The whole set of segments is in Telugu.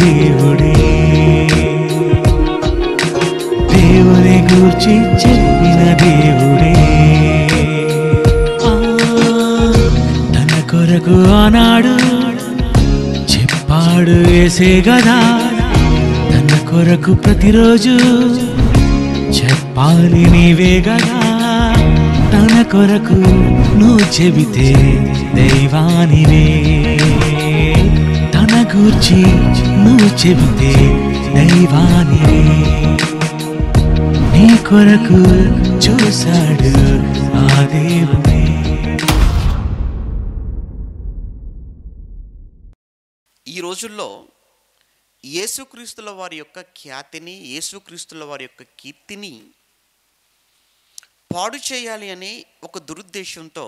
దేవుడే దేవుని గూర్చి చెప్పిన దేవుడే తన కొరకు ఆనాడు చెప్పాడు వేసే గదా తన కొరకు ప్రతిరోజు చెప్పాలి నీవే కదా తన కొరకు నువ్వు చెబితే దైవానివే గూర్చి నువ్వు చెబితే దైవాని నీ కొరకు చూశాడు ఆ దేవుని ఈ రోజుల్లో యేసుక్రీస్తుల వారి యొక్క ఖ్యాతిని యేసుక్రీస్తుల వారి యొక్క కీర్తిని పాడు చేయాలి అనే ఒక దురుద్దేశంతో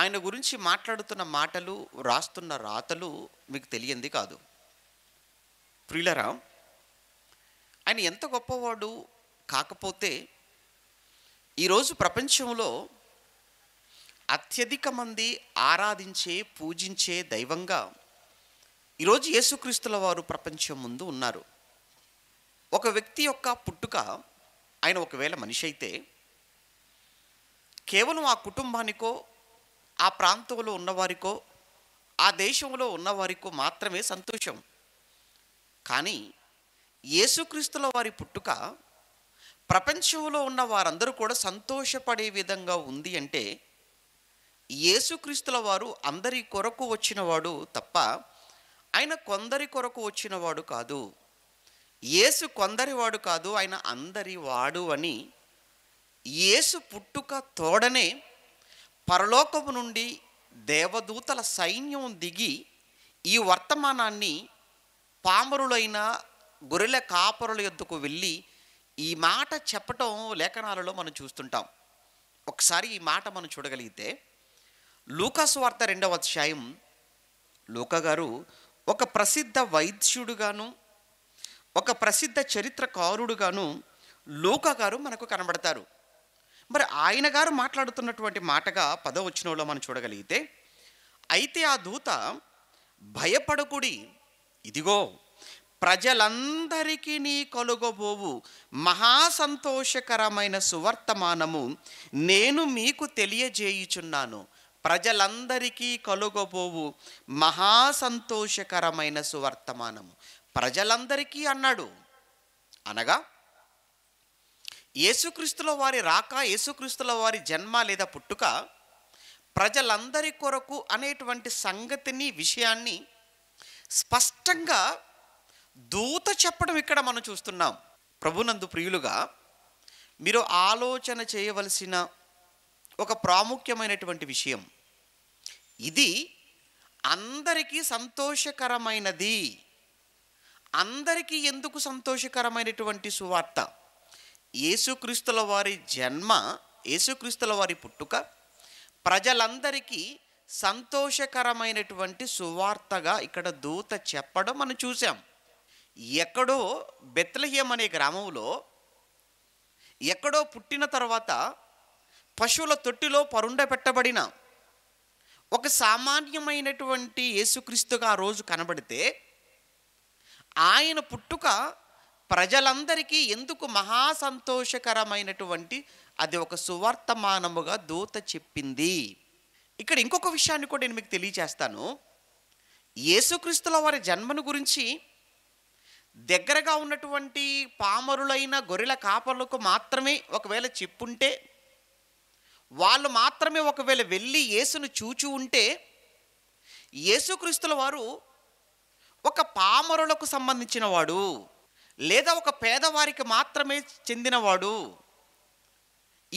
ఆయన గురించి మాట్లాడుతున్న మాటలు రాస్తున్న రాతలు మీకు తెలియంది కాదు ప్రియులరా ఆయన ఎంత గొప్పవాడు కాకపోతే ఈరోజు ప్రపంచంలో అత్యధిక మంది ఆరాధించే పూజించే దైవంగా ఈరోజు యేసుక్రీస్తుల వారు ప్రపంచం ముందు ఉన్నారు ఒక వ్యక్తి యొక్క పుట్టుక ఆయన ఒకవేళ మనిషి అయితే కేవలం ఆ కుటుంబానికో ఆ ప్రాంతంలో ఉన్నవారికో ఆ దేశంలో ఉన్నవారికో మాత్రమే సంతోషం కానీ యేసుక్రీస్తుల వారి పుట్టుక ప్రపంచంలో ఉన్న వారందరూ కూడా సంతోషపడే విధంగా ఉంది అంటే యేసుక్రీస్తుల వారు అందరి కొరకు వచ్చినవాడు తప్ప ఆయన కొందరి కొరకు వచ్చినవాడు కాదు యేసు కొందరివాడు కాదు ఆయన అందరి వాడు అని యేసు పుట్టుక తోడనే పరలోకము నుండి దేవదూతల సైన్యం దిగి ఈ వర్తమానాన్ని పామరులైన గొర్రెల కాపరుల యొద్దకు వెళ్ళి ఈ మాట చెప్పటం లేఖనాలలో మనం చూస్తుంటాం ఒకసారి ఈ మాట మనం చూడగలిగితే లూకాస్ వార్త రెండవ అధ్యాయం లూకా గారు ఒక ప్రసిద్ధ వైద్యుడుగాను ఒక ప్రసిద్ధ చరిత్రకారుడుగాను లూకా గారు మనకు కనబడతారు మరి ఆయన గారు మాట్లాడుతున్నటువంటి మాటగా వాళ్ళు మనం చూడగలిగితే అయితే ఆ దూత భయపడకుడి ఇదిగో ప్రజలందరికీ నీ కలుగబోవు మహాసంతోషకరమైన సువర్తమానము నేను మీకు తెలియజేయుచున్నాను ప్రజలందరికీ కలుగబోవు మహాసంతోషకరమైన సువర్తమానము ప్రజలందరికీ అన్నాడు అనగా యేసుక్రీస్తుల వారి రాక యేసుక్రీస్తుల వారి జన్మ లేదా పుట్టుక ప్రజలందరి కొరకు అనేటువంటి సంగతిని విషయాన్ని స్పష్టంగా దూత చెప్పడం ఇక్కడ మనం చూస్తున్నాం ప్రభునందు ప్రియులుగా మీరు ఆలోచన చేయవలసిన ఒక ప్రాముఖ్యమైనటువంటి విషయం ఇది అందరికీ సంతోషకరమైనది అందరికీ ఎందుకు సంతోషకరమైనటువంటి సువార్త యేసుక్రీస్తుల వారి జన్మ యేసుక్రీస్తుల వారి పుట్టుక ప్రజలందరికీ సంతోషకరమైనటువంటి సువార్తగా ఇక్కడ దూత చెప్పడం మనం చూసాం ఎక్కడో బెత్లహ్యం అనే గ్రామంలో ఎక్కడో పుట్టిన తర్వాత పశువుల తొట్టిలో పరుండ పెట్టబడిన ఒక సామాన్యమైనటువంటి యేసుక్రీస్తుగా ఆ రోజు కనబడితే ఆయన పుట్టుక ప్రజలందరికీ ఎందుకు మహా సంతోషకరమైనటువంటి అది ఒక సువర్తమానముగా దూత చెప్పింది ఇక్కడ ఇంకొక విషయాన్ని కూడా నేను మీకు తెలియచేస్తాను యేసుక్రీస్తుల వారి జన్మను గురించి దగ్గరగా ఉన్నటువంటి పామరులైన గొర్రెల కాపర్లకు మాత్రమే ఒకవేళ చెప్పుంటే వాళ్ళు మాత్రమే ఒకవేళ వెళ్ళి యేసును చూచి ఉంటే యేసుక్రీస్తుల వారు ఒక పామరులకు సంబంధించిన వాడు లేదా ఒక పేదవారికి మాత్రమే చెందినవాడు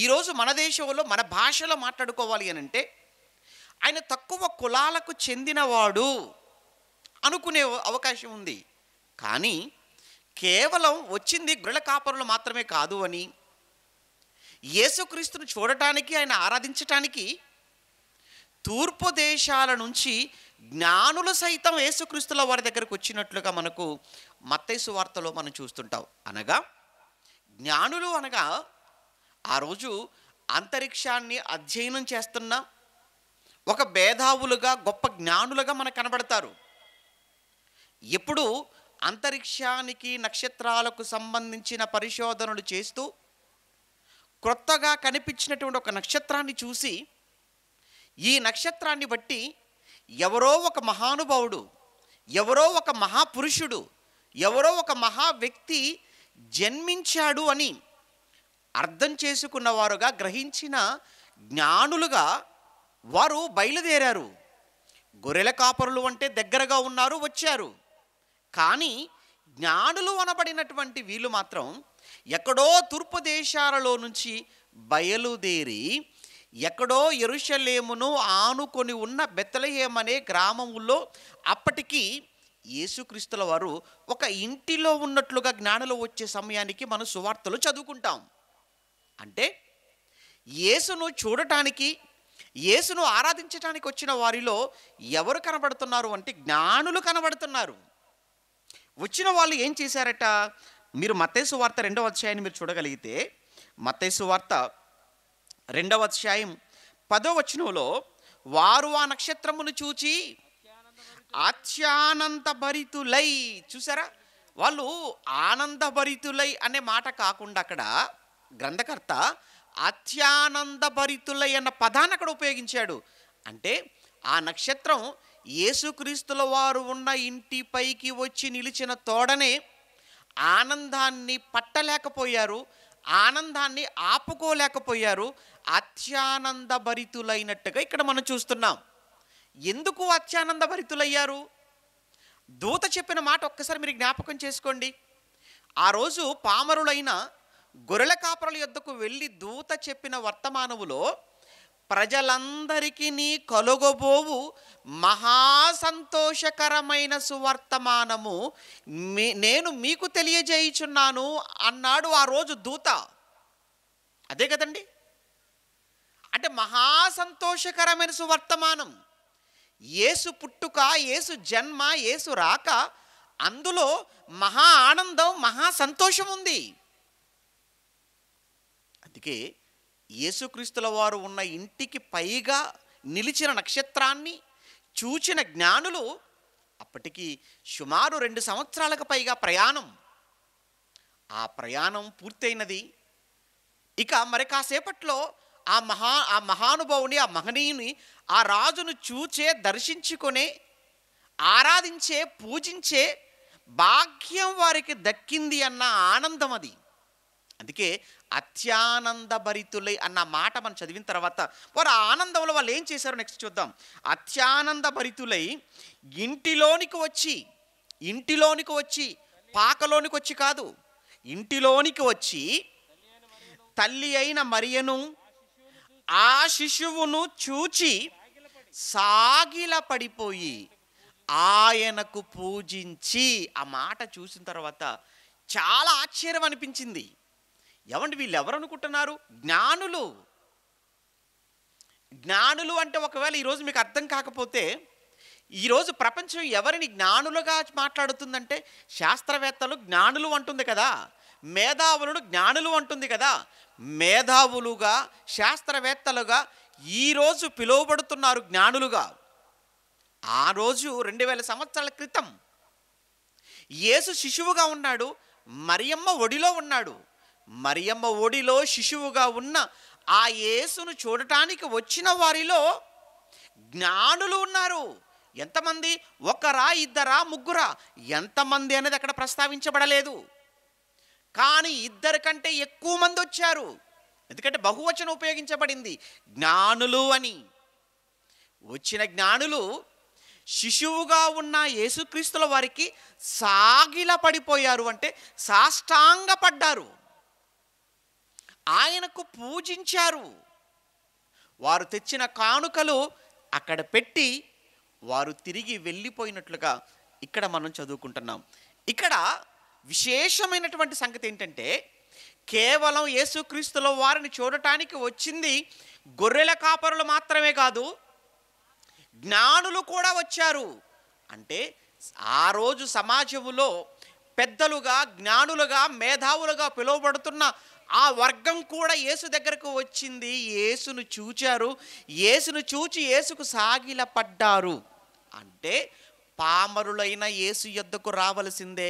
ఈరోజు మన దేశంలో మన భాషలో మాట్లాడుకోవాలి అని అంటే ఆయన తక్కువ కులాలకు చెందినవాడు అనుకునే అవకాశం ఉంది కానీ కేవలం వచ్చింది గృహ కాపరులు మాత్రమే కాదు అని యేసుక్రీస్తును చూడటానికి ఆయన ఆరాధించటానికి తూర్పు దేశాల నుంచి జ్ఞానులు సైతం యేసుక్రీస్తుల వారి దగ్గరకు వచ్చినట్లుగా మనకు మత్తైసు వార్తలో మనం చూస్తుంటాం అనగా జ్ఞానులు అనగా ఆ రోజు అంతరిక్షాన్ని అధ్యయనం చేస్తున్న ఒక భేదావులుగా గొప్ప జ్ఞానులుగా మనకు కనబడతారు ఎప్పుడు అంతరిక్షానికి నక్షత్రాలకు సంబంధించిన పరిశోధనలు చేస్తూ క్రొత్తగా కనిపించినటువంటి ఒక నక్షత్రాన్ని చూసి ఈ నక్షత్రాన్ని బట్టి ఎవరో ఒక మహానుభావుడు ఎవరో ఒక మహాపురుషుడు ఎవరో ఒక మహా వ్యక్తి జన్మించాడు అని అర్థం చేసుకున్నవారుగా గ్రహించిన జ్ఞానులుగా వారు బయలుదేరారు గొర్రెల కాపరులు అంటే దగ్గరగా ఉన్నారు వచ్చారు కానీ జ్ఞానులు అనబడినటువంటి వీళ్ళు మాత్రం ఎక్కడో తూర్పు దేశాలలో నుంచి బయలుదేరి ఎక్కడో ఎరుషలేమును ఆనుకొని ఉన్న బెత్తలహేమనే గ్రామంలో అప్పటికీ యేసుక్రీస్తుల వారు ఒక ఇంటిలో ఉన్నట్లుగా జ్ఞానంలో వచ్చే సమయానికి మనం సువార్తలు చదువుకుంటాం అంటే యేసును చూడటానికి యేసును ఆరాధించడానికి వచ్చిన వారిలో ఎవరు కనబడుతున్నారు అంటే జ్ఞానులు కనబడుతున్నారు వచ్చిన వాళ్ళు ఏం చేశారట మీరు మతేసు వార్త రెండవ అధ్యాయాన్ని మీరు చూడగలిగితే మత్తేసు వార్త రెండవ అధ్యాయం పదో వచనంలో వారు ఆ నక్షత్రమును చూచి ఆత్యానంద భరితులై చూసారా వాళ్ళు ఆనంద భరితులై అనే మాట కాకుండా అక్కడ గ్రంథకర్త ఆత్యానంద భరితులై అన్న పదాన్ని అక్కడ ఉపయోగించాడు అంటే ఆ నక్షత్రం యేసుక్రీస్తుల వారు ఉన్న ఇంటి పైకి వచ్చి నిలిచిన తోడనే ఆనందాన్ని పట్టలేకపోయారు ఆనందాన్ని ఆపుకోలేకపోయారు అత్యానంద భరితులైనట్టుగా ఇక్కడ మనం చూస్తున్నాం ఎందుకు అత్యానంద భరితులయ్యారు దూత చెప్పిన మాట ఒక్కసారి మీరు జ్ఞాపకం చేసుకోండి ఆ రోజు పామరులైన గొర్రెల కాపరుల యొద్దకు వెళ్ళి దూత చెప్పిన వర్తమానములో ప్రజలందరికీ నీ కలుగబోవు మహాసంతోషకరమైన సువర్తమానము నేను మీకు తెలియజేయుచున్నాను అన్నాడు ఆ రోజు దూత అదే కదండి అంటే మహాసంతోషకరమైన సువర్తమానం ఏసు పుట్టుక ఏసు జన్మ ఏసు రాక అందులో మహా ఆనందం మహా సంతోషం ఉంది అందుకే యేసుక్రీస్తుల వారు ఉన్న ఇంటికి పైగా నిలిచిన నక్షత్రాన్ని చూచిన జ్ఞానులు అప్పటికి సుమారు రెండు సంవత్సరాలకు పైగా ప్రయాణం ఆ ప్రయాణం పూర్తయినది ఇక మరి కాసేపట్లో ఆ మహా ఆ మహానుభావుని ఆ మహనీయుని ఆ రాజును చూచే దర్శించుకునే ఆరాధించే పూజించే భాగ్యం వారికి దక్కింది అన్న ఆనందం అది అందుకే అత్యానంద భరితులై అన్న మాట మనం చదివిన తర్వాత వారు ఆనందంలో వాళ్ళు ఏం చేశారు నెక్స్ట్ చూద్దాం అత్యానంద భరితులై ఇంటిలోనికి వచ్చి ఇంటిలోనికి వచ్చి పాకలోనికి వచ్చి కాదు ఇంటిలోనికి వచ్చి తల్లి అయిన మరియను ఆ శిశువును చూచి సాగిల పడిపోయి ఆయనకు పూజించి ఆ మాట చూసిన తర్వాత చాలా ఆశ్చర్యం అనిపించింది ఏమండి వీళ్ళు ఎవరు అనుకుంటున్నారు జ్ఞానులు జ్ఞానులు అంటే ఒకవేళ ఈరోజు మీకు అర్థం కాకపోతే ఈరోజు ప్రపంచం ఎవరిని జ్ఞానులుగా మాట్లాడుతుందంటే శాస్త్రవేత్తలు జ్ఞానులు అంటుంది కదా మేధావులను జ్ఞానులు అంటుంది కదా మేధావులుగా శాస్త్రవేత్తలుగా ఈరోజు పిలువబడుతున్నారు జ్ఞానులుగా ఆ రోజు రెండు వేల సంవత్సరాల క్రితం యేసు శిశువుగా ఉన్నాడు మరియమ్మ ఒడిలో ఉన్నాడు మరియమ్మ ఒడిలో శిశువుగా ఉన్న ఆ యేసును చూడటానికి వచ్చిన వారిలో జ్ఞానులు ఉన్నారు ఎంతమంది ఒకరా ఇద్దరా ముగ్గురా ఎంతమంది అనేది అక్కడ ప్రస్తావించబడలేదు కానీ ఇద్దరి కంటే ఎక్కువ మంది వచ్చారు ఎందుకంటే బహువచనం ఉపయోగించబడింది జ్ఞానులు అని వచ్చిన జ్ఞానులు శిశువుగా ఉన్న యేసుక్రీస్తుల వారికి సాగిల పడిపోయారు అంటే సాష్టాంగపడ్డారు ఆయనకు పూజించారు వారు తెచ్చిన కానుకలు అక్కడ పెట్టి వారు తిరిగి వెళ్ళిపోయినట్లుగా ఇక్కడ మనం చదువుకుంటున్నాం ఇక్కడ విశేషమైనటువంటి సంగతి ఏంటంటే కేవలం యేసుక్రీస్తుల వారిని చూడటానికి వచ్చింది గొర్రెల కాపరులు మాత్రమే కాదు జ్ఞానులు కూడా వచ్చారు అంటే ఆ రోజు సమాజములో పెద్దలుగా జ్ఞానులుగా మేధావులుగా పిలువబడుతున్న ఆ వర్గం కూడా యేసు దగ్గరకు వచ్చింది యేసును చూచారు యేసును చూచి యేసుకు సాగిలపడ్డారు అంటే పామరులైన యేసు యొద్దకు రావలసిందే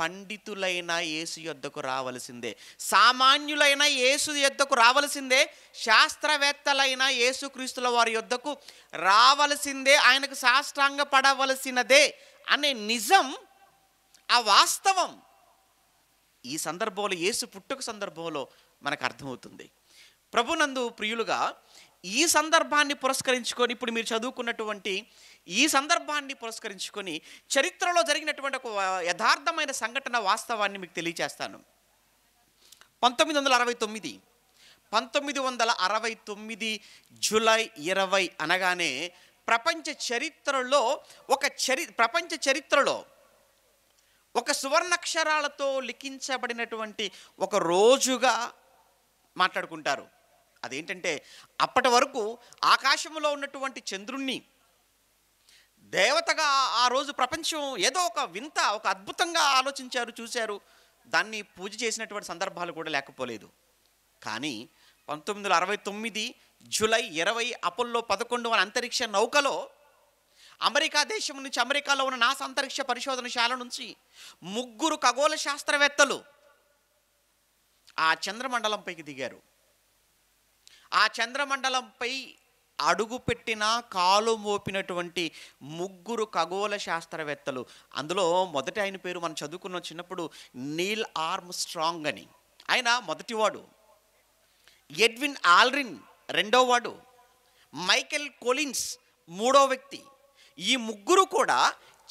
పండితులైన యేసు యొద్దకు రావలసిందే సామాన్యులైన యేసు యొద్దకు రావలసిందే శాస్త్రవేత్తలైన యేసుక్రీస్తుల వారి యొద్దకు రావలసిందే ఆయనకు శాస్త్రాంగ పడవలసినదే అనే నిజం ఆ వాస్తవం ఈ సందర్భంలో యేసు పుట్టుక సందర్భంలో మనకు అర్థమవుతుంది ప్రభునందు ప్రియులుగా ఈ సందర్భాన్ని పురస్కరించుకొని ఇప్పుడు మీరు చదువుకున్నటువంటి ఈ సందర్భాన్ని పురస్కరించుకొని చరిత్రలో జరిగినటువంటి ఒక యథార్థమైన సంఘటన వాస్తవాన్ని మీకు తెలియజేస్తాను పంతొమ్మిది వందల అరవై తొమ్మిది పంతొమ్మిది వందల అరవై తొమ్మిది జూలై ఇరవై అనగానే ప్రపంచ చరిత్రలో ఒక చరి ప్రపంచ చరిత్రలో ఒక సువర్ణక్షరాలతో లిఖించబడినటువంటి ఒక రోజుగా మాట్లాడుకుంటారు అదేంటంటే అప్పటి వరకు ఆకాశంలో ఉన్నటువంటి చంద్రుణ్ణి దేవతగా ఆ రోజు ప్రపంచం ఏదో ఒక వింత ఒక అద్భుతంగా ఆలోచించారు చూశారు దాన్ని పూజ చేసినటువంటి సందర్భాలు కూడా లేకపోలేదు కానీ పంతొమ్మిది వందల అరవై తొమ్మిది జూలై ఇరవై అపోల్లో పదకొండు వన అంతరిక్ష నౌకలో అమెరికా దేశం నుంచి అమెరికాలో ఉన్న నాసా అంతరిక్ష పరిశోధనశాల నుంచి ముగ్గురు ఖగోళ శాస్త్రవేత్తలు ఆ చంద్రమండలంపైకి దిగారు ఆ చంద్రమండలంపై అడుగు పెట్టినా కాలు మోపినటువంటి ముగ్గురు ఖగోళ శాస్త్రవేత్తలు అందులో మొదట ఆయన పేరు మనం చదువుకున్న చిన్నప్పుడు నీల్ ఆర్మ్ స్ట్రాంగ్ అని ఆయన మొదటివాడు ఎడ్విన్ ఆల్రిన్ రెండో వాడు మైకెల్ కొలిన్స్ మూడో వ్యక్తి ఈ ముగ్గురు కూడా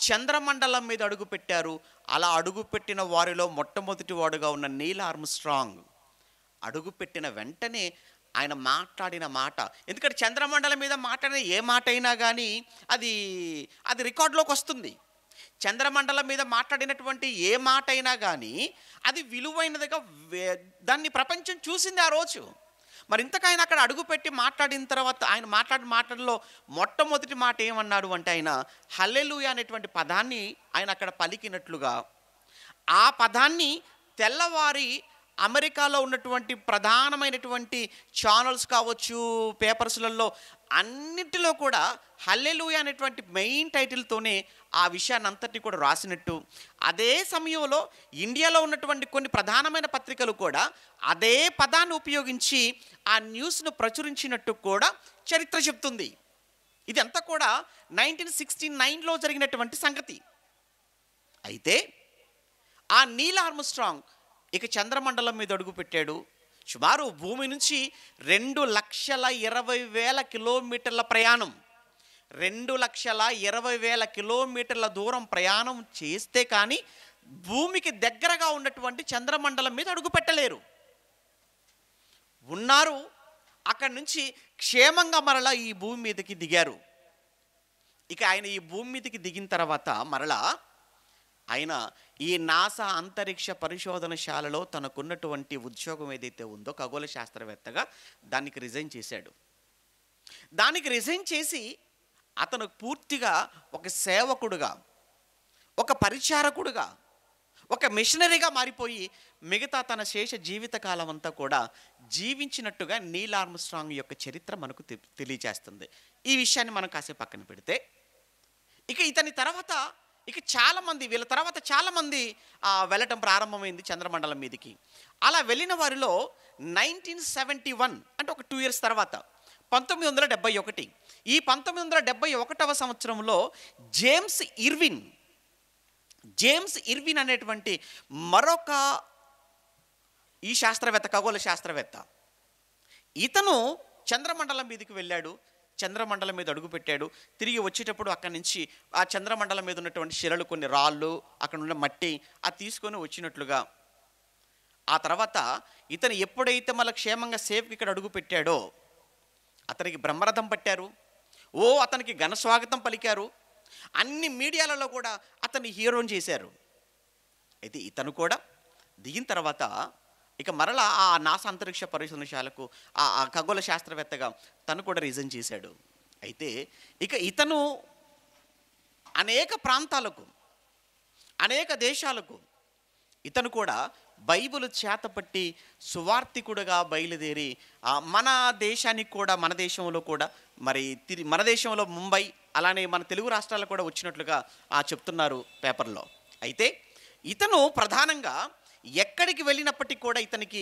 చంద్రమండలం మీద అడుగు పెట్టారు అలా అడుగు పెట్టిన వారిలో మొట్టమొదటి వాడుగా ఉన్న నీల్ ఆర్మ్ స్ట్రాంగ్ అడుగు పెట్టిన వెంటనే ఆయన మాట్లాడిన మాట ఎందుకంటే చంద్రమండలం మీద మాట్లాడిన ఏ మాట అయినా కానీ అది అది రికార్డులోకి వస్తుంది చంద్రమండలం మీద మాట్లాడినటువంటి ఏ మాట అయినా కానీ అది విలువైనదిగా దాన్ని ప్రపంచం చూసింది ఆ రోజు మరి ఇంతకు ఆయన అక్కడ అడుగుపెట్టి మాట్లాడిన తర్వాత ఆయన మాట్లాడిన మాటల్లో మొట్టమొదటి మాట ఏమన్నాడు అంటే ఆయన హల్లెలుయ అనేటువంటి పదాన్ని ఆయన అక్కడ పలికినట్లుగా ఆ పదాన్ని తెల్లవారి అమెరికాలో ఉన్నటువంటి ప్రధానమైనటువంటి ఛానల్స్ కావచ్చు పేపర్స్లలో అన్నిటిలో కూడా హల్లెలూయ అనేటువంటి మెయిన్ టైటిల్తోనే ఆ విషయాన్ని అంతటి కూడా రాసినట్టు అదే సమయంలో ఇండియాలో ఉన్నటువంటి కొన్ని ప్రధానమైన పత్రికలు కూడా అదే పదాన్ని ఉపయోగించి ఆ న్యూస్ను ప్రచురించినట్టు కూడా చరిత్ర చెప్తుంది ఇదంతా కూడా నైన్టీన్ సిక్స్టీ నైన్లో జరిగినటువంటి సంగతి అయితే ఆ నీల్ ఆర్మ్స్ట్రాంగ్ ఇక చంద్రమండలం మీద అడుగుపెట్టాడు సుమారు భూమి నుంచి రెండు లక్షల ఇరవై వేల కిలోమీటర్ల ప్రయాణం రెండు లక్షల ఇరవై వేల కిలోమీటర్ల దూరం ప్రయాణం చేస్తే కానీ భూమికి దగ్గరగా ఉన్నటువంటి చంద్రమండలం మీద అడుగు పెట్టలేరు ఉన్నారు అక్కడి నుంచి క్షేమంగా మరలా ఈ భూమి మీదకి దిగారు ఇక ఆయన ఈ భూమి మీదకి దిగిన తర్వాత మరలా ఆయన ఈ నాసా అంతరిక్ష పరిశోధనశాలలో తనకున్నటువంటి ఉద్యోగం ఏదైతే ఉందో ఖగోళ శాస్త్రవేత్తగా దానికి రిజైన్ చేశాడు దానికి రిజైన్ చేసి అతను పూర్తిగా ఒక సేవకుడుగా ఒక పరిచారకుడుగా ఒక మిషనరీగా మారిపోయి మిగతా తన శేష జీవితకాలం అంతా కూడా జీవించినట్టుగా నీల్ ఆర్మ్స్ట్రాంగ్ యొక్క చరిత్ర మనకు తెలియజేస్తుంది ఈ విషయాన్ని మనం కాసేపు పక్కన పెడితే ఇక ఇతని తర్వాత ఇక చాలామంది వీళ్ళ తర్వాత చాలామంది వెళ్ళటం ప్రారంభమైంది చంద్రమండలం మీదకి అలా వెళ్ళిన వారిలో నైన్టీన్ సెవెంటీ వన్ అంటే ఒక టూ ఇయర్స్ తర్వాత పంతొమ్మిది వందల డెబ్బై ఒకటి ఈ పంతొమ్మిది వందల డెబ్బై ఒకటవ సంవత్సరంలో జేమ్స్ ఇర్విన్ జేమ్స్ ఇర్విన్ అనేటువంటి మరొక ఈ శాస్త్రవేత్త ఖగోళ శాస్త్రవేత్త ఇతను చంద్రమండలం మీదకి వెళ్ళాడు చంద్రమండలం మీద అడుగుపెట్టాడు తిరిగి వచ్చేటప్పుడు అక్కడి నుంచి ఆ చంద్రమండలం మీద ఉన్నటువంటి శిలలు కొన్ని రాళ్ళు అక్కడ ఉన్న మట్టి అది తీసుకొని వచ్చినట్లుగా ఆ తర్వాత ఇతను ఎప్పుడైతే మళ్ళీ క్షేమంగా సేఫ్కి ఇక్కడ అడుగుపెట్టాడో అతనికి బ్రహ్మరథం పట్టారు ఓ అతనికి ఘనస్వాగతం పలికారు అన్ని మీడియాలలో కూడా అతన్ని హీరోని చేశారు అయితే ఇతను కూడా దిగిన తర్వాత ఇక మరలా ఆ నాసా అంతరిక్ష పరిశోధనశాలకు ఆ ఖగోళ శాస్త్రవేత్తగా తను కూడా రీజన్ చేశాడు అయితే ఇక ఇతను అనేక ప్రాంతాలకు అనేక దేశాలకు ఇతను కూడా బైబిల్ చేతపట్టి సువార్థికుడుగా బయలుదేరి మన దేశానికి కూడా మన దేశంలో కూడా మరి తిరి మన దేశంలో ముంబై అలానే మన తెలుగు రాష్ట్రాలు కూడా వచ్చినట్లుగా చెప్తున్నారు పేపర్లో అయితే ఇతను ప్రధానంగా ఎక్కడికి వెళ్ళినప్పటికీ కూడా ఇతనికి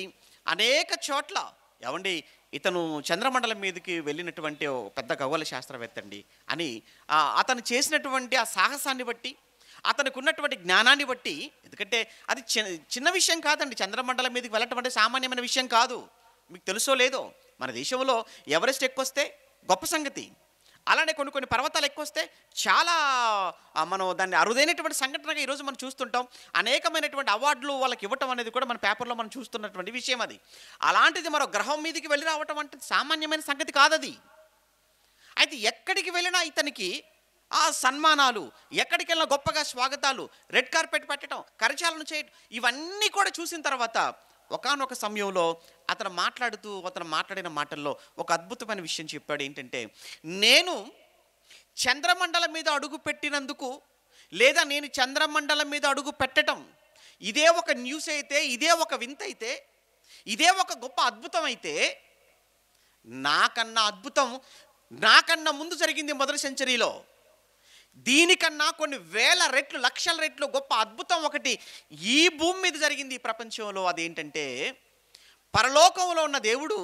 అనేక చోట్ల ఏమండి ఇతను చంద్రమండలం మీదకి వెళ్ళినటువంటి పెద్ద ఖగోళ శాస్త్రవేత్త అండి అని అతను చేసినటువంటి ఆ సాహసాన్ని బట్టి అతనికి ఉన్నటువంటి జ్ఞానాన్ని బట్టి ఎందుకంటే అది చిన్న విషయం కాదండి చంద్రమండలం మీదకి వెళ్ళటం అంటే సామాన్యమైన విషయం కాదు మీకు తెలుసో లేదో మన దేశంలో ఎవరెస్ట్ ఎక్కువస్తే గొప్ప సంగతి అలానే కొన్ని కొన్ని పర్వతాలు ఎక్కువ వస్తే చాలా మనం దాన్ని అరుదైనటువంటి సంఘటనగా ఈరోజు మనం చూస్తుంటాం అనేకమైనటువంటి అవార్డులు వాళ్ళకి ఇవ్వటం అనేది కూడా మన పేపర్లో మనం చూస్తున్నటువంటి విషయం అది అలాంటిది మరో గ్రహం మీదకి వెళ్ళి రావటం అంటే సామాన్యమైన సంగతి కాదది అయితే ఎక్కడికి వెళ్ళినా ఇతనికి ఆ సన్మానాలు ఎక్కడికి వెళ్ళినా గొప్పగా స్వాగతాలు రెడ్ కార్పెట్ పెట్టడం కరచాలను చేయడం ఇవన్నీ కూడా చూసిన తర్వాత ఒకనొక సమయంలో అతను మాట్లాడుతూ అతను మాట్లాడిన మాటల్లో ఒక అద్భుతమైన విషయం చెప్పాడు ఏంటంటే నేను చంద్రమండలం మీద అడుగు పెట్టినందుకు లేదా నేను చంద్రమండలం మీద అడుగు పెట్టడం ఇదే ఒక న్యూస్ అయితే ఇదే ఒక వింత అయితే ఇదే ఒక గొప్ప అద్భుతం అయితే నాకన్నా అద్భుతం నాకన్నా ముందు జరిగింది మొదటి సెంచరీలో దీనికన్నా కొన్ని వేల రెట్లు లక్షల రెట్లు గొప్ప అద్భుతం ఒకటి ఈ భూమి మీద జరిగింది ఈ ప్రపంచంలో అదేంటంటే పరలోకంలో ఉన్న దేవుడు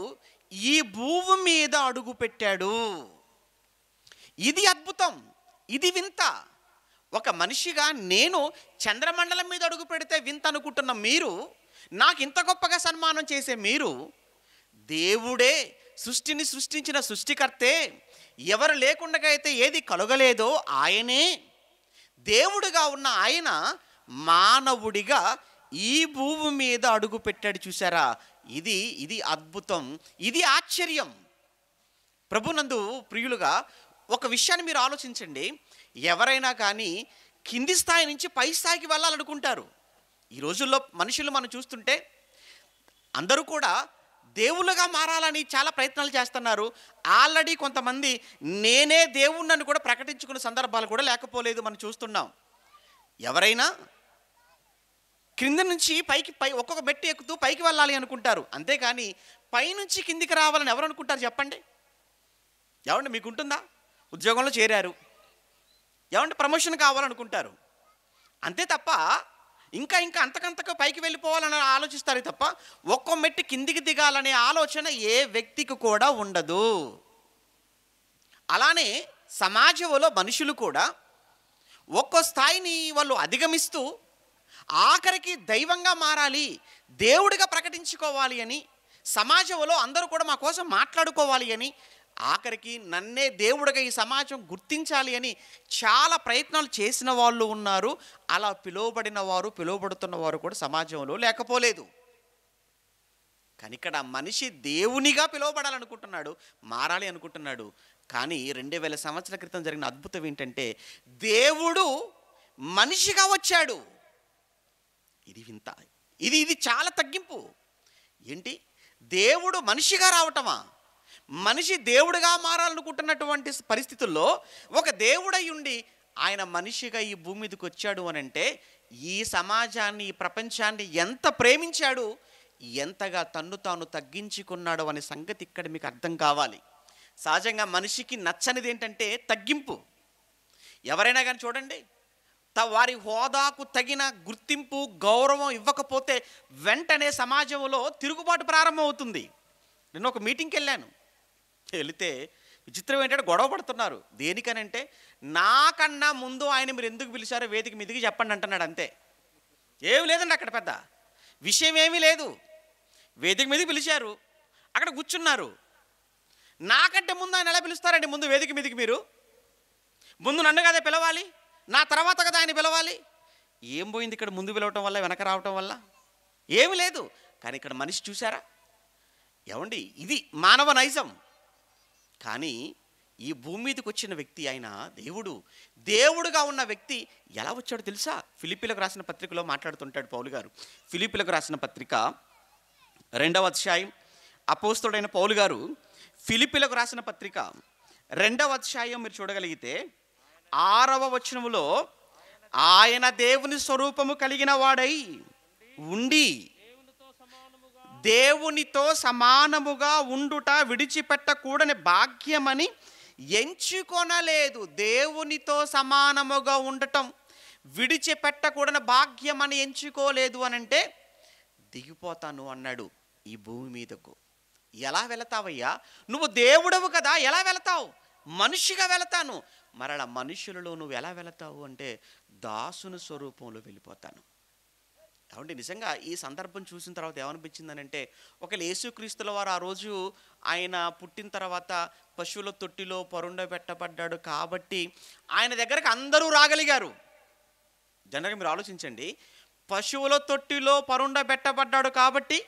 ఈ భూమి మీద అడుగు పెట్టాడు ఇది అద్భుతం ఇది వింత ఒక మనిషిగా నేను చంద్రమండలం మీద అడుగు పెడితే వింత అనుకుంటున్న మీరు నాకు ఇంత గొప్పగా సన్మానం చేసే మీరు దేవుడే సృష్టిని సృష్టించిన సృష్టికర్తే ఎవరు లేకుండా అయితే ఏది కలగలేదో ఆయనే దేవుడిగా ఉన్న ఆయన మానవుడిగా ఈ భూమి మీద అడుగు పెట్టాడు చూసారా ఇది ఇది అద్భుతం ఇది ఆశ్చర్యం ప్రభునందు ప్రియులుగా ఒక విషయాన్ని మీరు ఆలోచించండి ఎవరైనా కానీ కింది స్థాయి నుంచి పై స్థాయికి వెళ్ళాలనుకుంటారు ఈ రోజుల్లో మనుషులు మనం చూస్తుంటే అందరూ కూడా దేవుళ్ళుగా మారాలని చాలా ప్రయత్నాలు చేస్తున్నారు ఆల్రెడీ కొంతమంది నేనే దేవుణ్ణని కూడా ప్రకటించుకున్న సందర్భాలు కూడా లేకపోలేదు మనం చూస్తున్నాం ఎవరైనా క్రింద నుంచి పైకి పై ఒక్కొక్క మెట్టు ఎక్కుతూ పైకి వెళ్ళాలి అనుకుంటారు అంతేకాని పైనుంచి కిందికి రావాలని ఎవరు అనుకుంటారు చెప్పండి మీకు మీకుంటుందా ఉద్యోగంలో చేరారు ఎవండి ప్రమోషన్ కావాలనుకుంటారు అంతే తప్ప ఇంకా ఇంకా అంతకంతకు పైకి వెళ్ళిపోవాలని ఆలోచిస్తారు తప్ప ఒక్కో మెట్టు కిందికి దిగాలనే ఆలోచన ఏ వ్యక్తికి కూడా ఉండదు అలానే సమాజంలో మనుషులు కూడా ఒక్కో స్థాయిని వాళ్ళు అధిగమిస్తూ ఆఖరికి దైవంగా మారాలి దేవుడిగా ప్రకటించుకోవాలి అని సమాజంలో అందరూ కూడా మా కోసం మాట్లాడుకోవాలి అని ఆఖరికి నన్నే దేవుడిగా ఈ సమాజం గుర్తించాలి అని చాలా ప్రయత్నాలు చేసిన వాళ్ళు ఉన్నారు అలా పిలువబడిన వారు పిలువబడుతున్న వారు కూడా సమాజంలో లేకపోలేదు కానీ ఇక్కడ మనిషి దేవునిగా పిలువబడాలనుకుంటున్నాడు మారాలి అనుకుంటున్నాడు కానీ రెండు వేల సంవత్సరాల క్రితం జరిగిన అద్భుతం ఏంటంటే దేవుడు మనిషిగా వచ్చాడు ఇది వింత ఇది ఇది చాలా తగ్గింపు ఏంటి దేవుడు మనిషిగా రావటమా మనిషి దేవుడిగా మారాలనుకుంటున్నటువంటి పరిస్థితుల్లో ఒక దేవుడై ఉండి ఆయన మనిషిగా ఈ భూమి మీదకి వచ్చాడు అని అంటే ఈ సమాజాన్ని ఈ ప్రపంచాన్ని ఎంత ప్రేమించాడు ఎంతగా తన్ను తాను తగ్గించుకున్నాడు అనే సంగతి ఇక్కడ మీకు అర్థం కావాలి సహజంగా మనిషికి నచ్చనిది ఏంటంటే తగ్గింపు ఎవరైనా కానీ చూడండి త వారి హోదాకు తగిన గుర్తింపు గౌరవం ఇవ్వకపోతే వెంటనే సమాజంలో తిరుగుబాటు ప్రారంభమవుతుంది నేను ఒక మీటింగ్కి వెళ్ళాను వెళితే విచిత్రం ఏంటంటే గొడవ పడుతున్నారు దేనికనంటే నాకన్నా ముందు ఆయన మీరు ఎందుకు పిలిచారో వేదిక మీదికి చెప్పండి అంటున్నాడు అంతే ఏమి లేదండి అక్కడ పెద్ద విషయం ఏమీ లేదు వేదిక మీదకి పిలిచారు అక్కడ కూర్చున్నారు నాకంటే ముందు ఆయన ఎలా పిలుస్తారండి ముందు వేదిక మీదకి మీరు ముందు నన్ను కదా పిలవాలి నా తర్వాత కదా ఆయన పిలవాలి ఏం పోయింది ఇక్కడ ముందు పిలవటం వల్ల వెనక రావటం వల్ల ఏమి లేదు కానీ ఇక్కడ మనిషి చూసారా ఏమండి ఇది మానవ నైజం కానీ ఈ భూమి మీదకి వచ్చిన వ్యక్తి ఆయన దేవుడు దేవుడుగా ఉన్న వ్యక్తి ఎలా వచ్చాడో తెలుసా ఫిలిపిలకు రాసిన పత్రికలో మాట్లాడుతుంటాడు పౌలు గారు ఫిలిపిలకు రాసిన పత్రిక రెండవ అధ్యాయం అపోస్తుడైన పౌలు గారు ఫిలిపిలకు రాసిన పత్రిక రెండవ అధ్యాయం మీరు చూడగలిగితే ఆరవ వచనములో ఆయన దేవుని స్వరూపము కలిగిన వాడై ఉండి దేవునితో సమానముగా ఉండుట విడిచిపెట్టకూడని భాగ్యమని ఎంచుకొనలేదు దేవునితో సమానముగా ఉండటం విడిచిపెట్టకూడని భాగ్యమని ఎంచుకోలేదు అని అంటే దిగిపోతాను అన్నాడు ఈ భూమి మీదకు ఎలా వెళతావయ్యా నువ్వు దేవుడవు కదా ఎలా వెళతావు మనిషిగా వెళతాను మరల మనుషులలో నువ్వు ఎలా వెళతావు అంటే దాసుని స్వరూపంలో వెళ్ళిపోతాను కాబట్టి నిజంగా ఈ సందర్భం చూసిన తర్వాత ఏమనిపించిందని అంటే ఒకవేళ యేసుక్రీస్తుల వారు ఆ రోజు ఆయన పుట్టిన తర్వాత పశువుల తొట్టిలో పరుండ పెట్టబడ్డాడు కాబట్టి ఆయన దగ్గరకు అందరూ రాగలిగారు జనరల్గా మీరు ఆలోచించండి పశువుల తొట్టిలో పరుండ పెట్టబడ్డాడు కాబట్టి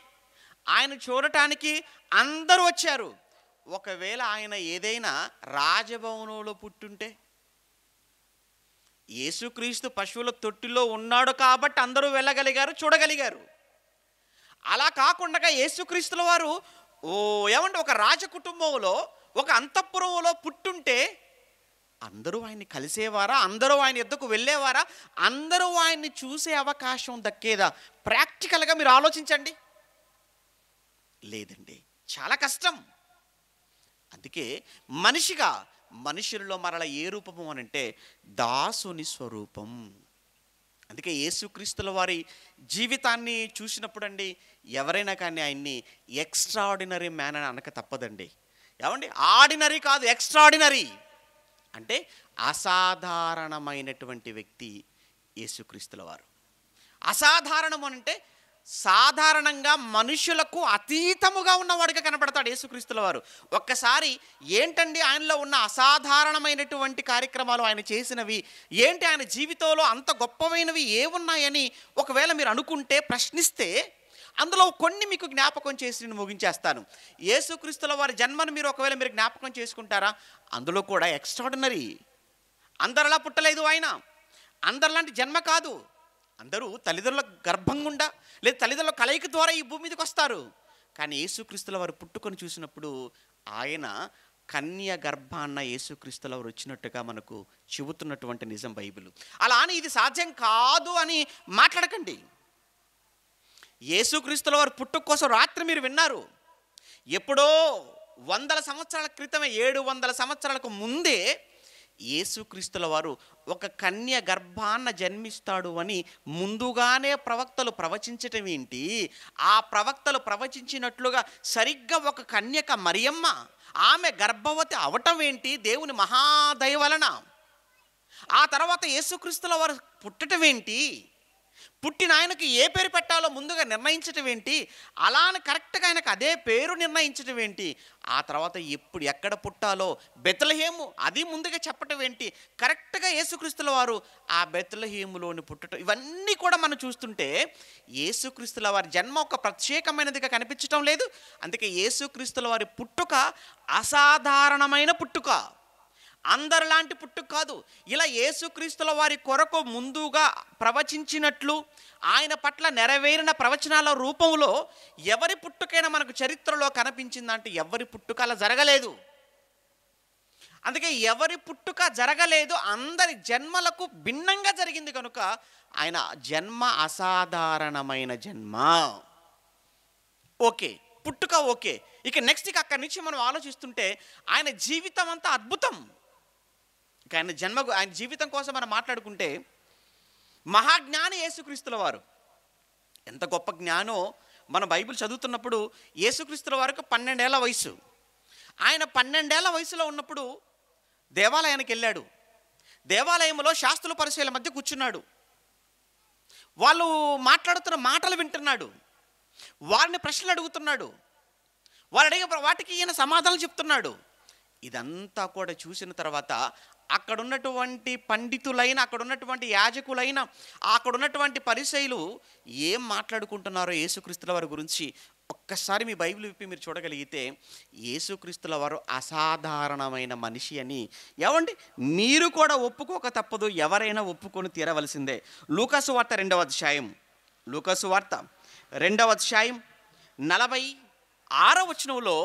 ఆయన చూడటానికి అందరూ వచ్చారు ఒకవేళ ఆయన ఏదైనా రాజభవనంలో పుట్టుంటే యేసుక్రీస్తు పశువుల తొట్టిలో ఉన్నాడు కాబట్టి అందరూ వెళ్ళగలిగారు చూడగలిగారు అలా కాకుండా యేసుక్రీస్తుల వారు ఓ ఏమంటే ఒక రాజకుటుంబంలో ఒక అంతఃపురంలో పుట్టుంటే అందరూ ఆయన్ని కలిసేవారా అందరూ ఆయన ఎద్దుకు వెళ్ళేవారా అందరూ ఆయన్ని చూసే అవకాశం దక్కేదా ప్రాక్టికల్గా మీరు ఆలోచించండి లేదండి చాలా కష్టం అందుకే మనిషిగా మనుషులలో మరల ఏ రూపము అని అంటే దాసుని స్వరూపం అందుకే యేసుక్రీస్తుల వారి జీవితాన్ని చూసినప్పుడండి ఎవరైనా కానీ ఆయన్ని ఎక్స్ట్రాడినరీ మ్యాన్ అని అనక తప్పదండి ఏమండి ఆర్డినరీ కాదు ఎక్స్ట్రాడినరీ అంటే అసాధారణమైనటువంటి వ్యక్తి యేసుక్రీస్తుల వారు అసాధారణం అంటే సాధారణంగా మనుషులకు అతీతముగా ఉన్నవాడిగా కనపడతాడు యేసుక్రీస్తుల వారు ఒక్కసారి ఏంటండి ఆయనలో ఉన్న అసాధారణమైనటువంటి కార్యక్రమాలు ఆయన చేసినవి ఏంటి ఆయన జీవితంలో అంత గొప్పమైనవి ఏమున్నాయని ఒకవేళ మీరు అనుకుంటే ప్రశ్నిస్తే అందులో కొన్ని మీకు జ్ఞాపకం చేసి నేను ముగించేస్తాను యేసుక్రీస్తుల వారి జన్మను మీరు ఒకవేళ మీరు జ్ఞాపకం చేసుకుంటారా అందులో కూడా ఎక్స్ట్రాడినరీ అందరిలా పుట్టలేదు ఆయన అందరిలాంటి జన్మ కాదు అందరూ తల్లిదండ్రుల గర్భం గుండా లేదా తల్లిదండ్రుల కలయిక ద్వారా ఈ భూమి మీదకి వస్తారు కానీ యేసుక్రీస్తుల వారు పుట్టుకొని చూసినప్పుడు ఆయన కన్య గర్భాన్న యేసుక్రీస్తుల వారు వచ్చినట్టుగా మనకు చెబుతున్నటువంటి నిజం బైబిల్ అలా అని ఇది సాధ్యం కాదు అని మాట్లాడకండి యేసుక్రీస్తుల వారు పుట్టుక కోసం రాత్రి మీరు విన్నారు ఎప్పుడో వందల సంవత్సరాల క్రితమే ఏడు వందల సంవత్సరాలకు ముందే యేసుక్రీస్తుల వారు ఒక కన్య గర్భాన్న జన్మిస్తాడు అని ముందుగానే ప్రవక్తలు ప్రవచించటం ఏంటి ఆ ప్రవక్తలు ప్రవచించినట్లుగా సరిగ్గా ఒక కన్యక మరియమ్మ ఆమె గర్భవతి అవటం ఏంటి దేవుని మహాదయ వలన ఆ తర్వాత యేసుక్రీస్తుల వారు పుట్టటం ఏంటి పుట్టిన ఆయనకి ఏ పేరు పెట్టాలో ముందుగా నిర్ణయించడం ఏంటి అలా అని కరెక్ట్గా ఆయనకు అదే పేరు నిర్ణయించటం ఏంటి ఆ తర్వాత ఎప్పుడు ఎక్కడ పుట్టాలో బెతలహేము అది ముందుగా చెప్పటం ఏంటి కరెక్ట్గా యేసుక్రీస్తుల వారు ఆ బెతలహేములోని పుట్టడం ఇవన్నీ కూడా మనం చూస్తుంటే యేసుక్రీస్తుల వారి జన్మ ఒక ప్రత్యేకమైనదిగా కనిపించటం లేదు అందుకే యేసుక్రీస్తుల వారి పుట్టుక అసాధారణమైన పుట్టుక అందరిలాంటి పుట్టుక కాదు ఇలా యేసుక్రీస్తుల వారి కొరకు ముందుగా ప్రవచించినట్లు ఆయన పట్ల నెరవేరిన ప్రవచనాల రూపంలో ఎవరి పుట్టుకైనా మనకు చరిత్రలో కనిపించిందంటే ఎవరి పుట్టుక అలా జరగలేదు అందుకే ఎవరి పుట్టుక జరగలేదు అందరి జన్మలకు భిన్నంగా జరిగింది కనుక ఆయన జన్మ అసాధారణమైన జన్మ ఓకే పుట్టుక ఓకే ఇక నెక్స్ట్ ఇక అక్కడి నుంచి మనం ఆలోచిస్తుంటే ఆయన జీవితం అంతా అద్భుతం ఆయన జన్మ ఆయన జీవితం కోసం మనం మాట్లాడుకుంటే మహాజ్ఞాని యేసుక్రీస్తుల వారు ఎంత గొప్ప జ్ఞానో మన బైబిల్ చదువుతున్నప్పుడు యేసుక్రీస్తుల వారికి పన్నెండేళ్ల వయసు ఆయన పన్నెండేళ్ల వయసులో ఉన్నప్పుడు దేవాలయానికి వెళ్ళాడు దేవాలయంలో శాస్త్రుల పరిశీల మధ్య కూర్చున్నాడు వాళ్ళు మాట్లాడుతున్న మాటలు వింటున్నాడు వారిని ప్రశ్నలు అడుగుతున్నాడు వారు అడిగే వాటికి ఈయన సమాధానం చెప్తున్నాడు ఇదంతా కూడా చూసిన తర్వాత అక్కడ ఉన్నటువంటి పండితులైన అక్కడ ఉన్నటువంటి యాజకులైన అక్కడ ఉన్నటువంటి పరిశైలు ఏం మాట్లాడుకుంటున్నారో యేసుక్రీస్తుల వారి గురించి ఒక్కసారి మీ బైబిల్ విప్పి మీరు చూడగలిగితే యేసుక్రీస్తుల వారు అసాధారణమైన మనిషి అని ఏమండి మీరు కూడా ఒప్పుకోక తప్పదు ఎవరైనా ఒప్పుకొని తీరవలసిందే లూకసు వార్త రెండవ అధ్యాయం లూకసు వార్త రెండవ అధ్యాయం నలభై ఆరో వచనంలో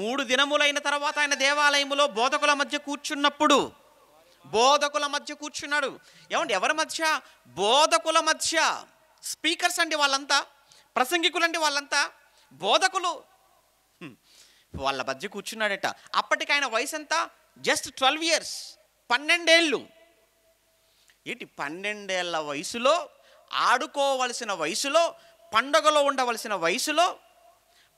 మూడు దినములైన తర్వాత ఆయన దేవాలయములో బోధకుల మధ్య కూర్చున్నప్పుడు బోధకుల మధ్య కూర్చున్నాడు ఏమంటే ఎవరి మధ్య బోధకుల మధ్య స్పీకర్స్ అండి వాళ్ళంతా ప్రసంగికులు అండి వాళ్ళంతా బోధకులు వాళ్ళ మధ్య కూర్చున్నాడట అప్పటికి ఆయన వయసు ఎంత జస్ట్ ట్వెల్వ్ ఇయర్స్ పన్నెండేళ్ళు ఏంటి పన్నెండేళ్ల వయసులో ఆడుకోవలసిన వయసులో పండగలో ఉండవలసిన వయసులో